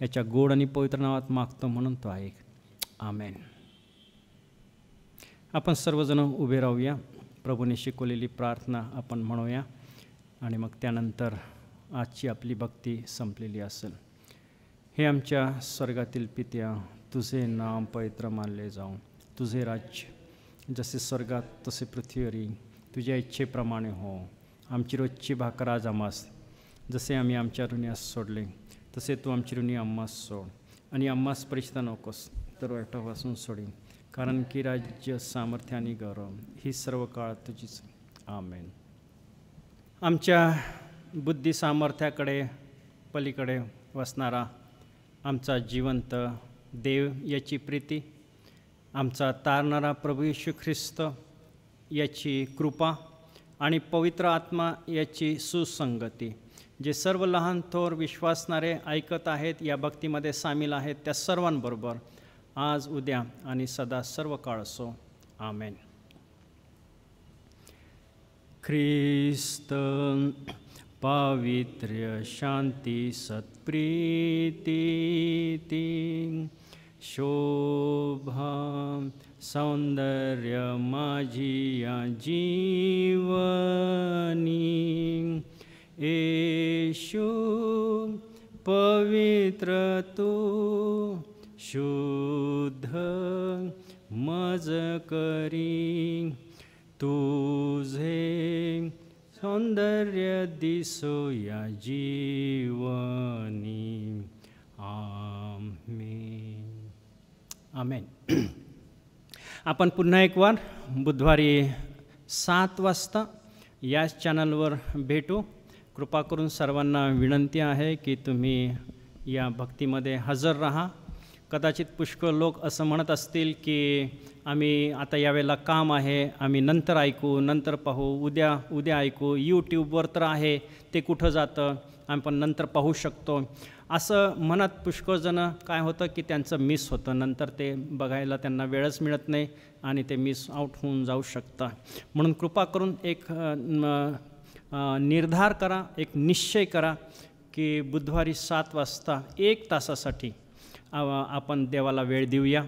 Speaker 1: याच्या गोड आणि पवित्र नावात मागतो म्हणून तो ऐक आमेन आपण सर्वजण उभे राहूया प्रभूने शिकवलेली प्रार्थना आपण म्हणूया आणि मग त्यानंतर आजची आपली भक्ती संपलेली असेल हे आमच्या स्वर्गातील पित्या तुझे नाम पवित्र मानले जाऊ तुझे राज्य जसे स्वर्गात तसे पृथ्वीवरी तुझ्या इच्छेप्रमाणे हो आमची रोजची भाकर आज आम्हास जसे आम्ही आमच्या ऋणीस सोडले तसे तू आमची ऋणी आम्हास सोड आणि आम्हास परिचिता नकोस तर वाईटापासून सोडी कारण की राज्य सामर्थ्य आणि गौरव ही सर्व काळ तुझीच आमेन आमच्या बुद्धी सामर्थ्याकडे पलीकडे वसणारा आमचा जिवंत देव याची प्रीती आमचा तारणारा प्रभू येशू ख्रिस्त याची कृपा आणि पवित्र आत्मा याची सुसंगती जे सर्व लहान थोर विश्वासणारे ऐकत आहेत या भक्तीमध्ये सामील आहेत त्या सर्वांबरोबर आज उद्या आणि सदा सर्व काळ असो आमेन ख्रिस्त पावित्र्य शांती सत्प्रीती शोभा सौंदर्य माझी या जीवनी येशू पवित्र तू शुद्ध मज करी तुझे सौंदर्य दिसो या जीवनी आम्ही आमेन [CLEARS THROAT] आपण पुन्हा एक वार बुधवारी सात वाजता याच चॅनलवर भेटू कृपा करून सर्वांना विनंती आहे की तुम्ही या भक्तीमध्ये हजर राहा कदाचित पुष्कळ लोक असं म्हणत असतील की आम्ही आता यावेळेला काम आहे आम्ही नंतर ऐकू नंतर पाहू उद्या उद्या ऐकू यूट्यूबवर तर आहे ते कुठं जातं आम्ही पण नंतर पाहू शकतो असं म्हणत पुष्कळजणं काय होतं की त्यांचं मिस होतं नंतर ते बघायला त्यांना वेळच मिळत नाही आणि ते मिस आउट होऊन जाऊ शकतं म्हणून कृपा करून एक निर्धार करा एक निश्चय करा की बुधवारी सात वाजता एक तासासाठी आपण देवाला वेळ देऊया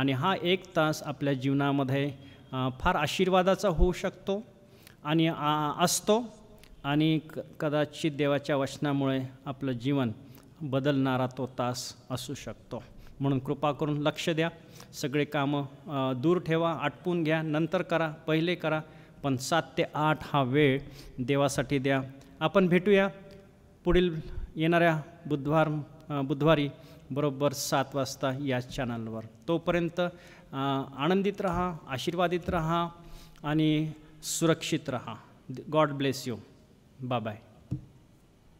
Speaker 1: आणि हा एक तास आपल्या जीवनामध्ये फार आशीर्वादाचा होऊ शकतो आणि असतो आणि क कदाचित देवाच्या वचनामुळे आपलं जीवन बदलणारा तो तास असू शकतो म्हणून कृपा करून लक्ष द्या सगळे कामं दूर ठेवा आटपून घ्या नंतर करा पहिले करा पण सात ते आठ हा वेळ देवासाठी द्या आपण भेटूया पुढील येणाऱ्या बुधवार बुधवारी बरोबर सात वाजता याच चॅनलवर तोपर्यंत आनंदित रहा आशीर्वादित रहा आणि सुरक्षित रहा गॉड ब्लेस यू बाय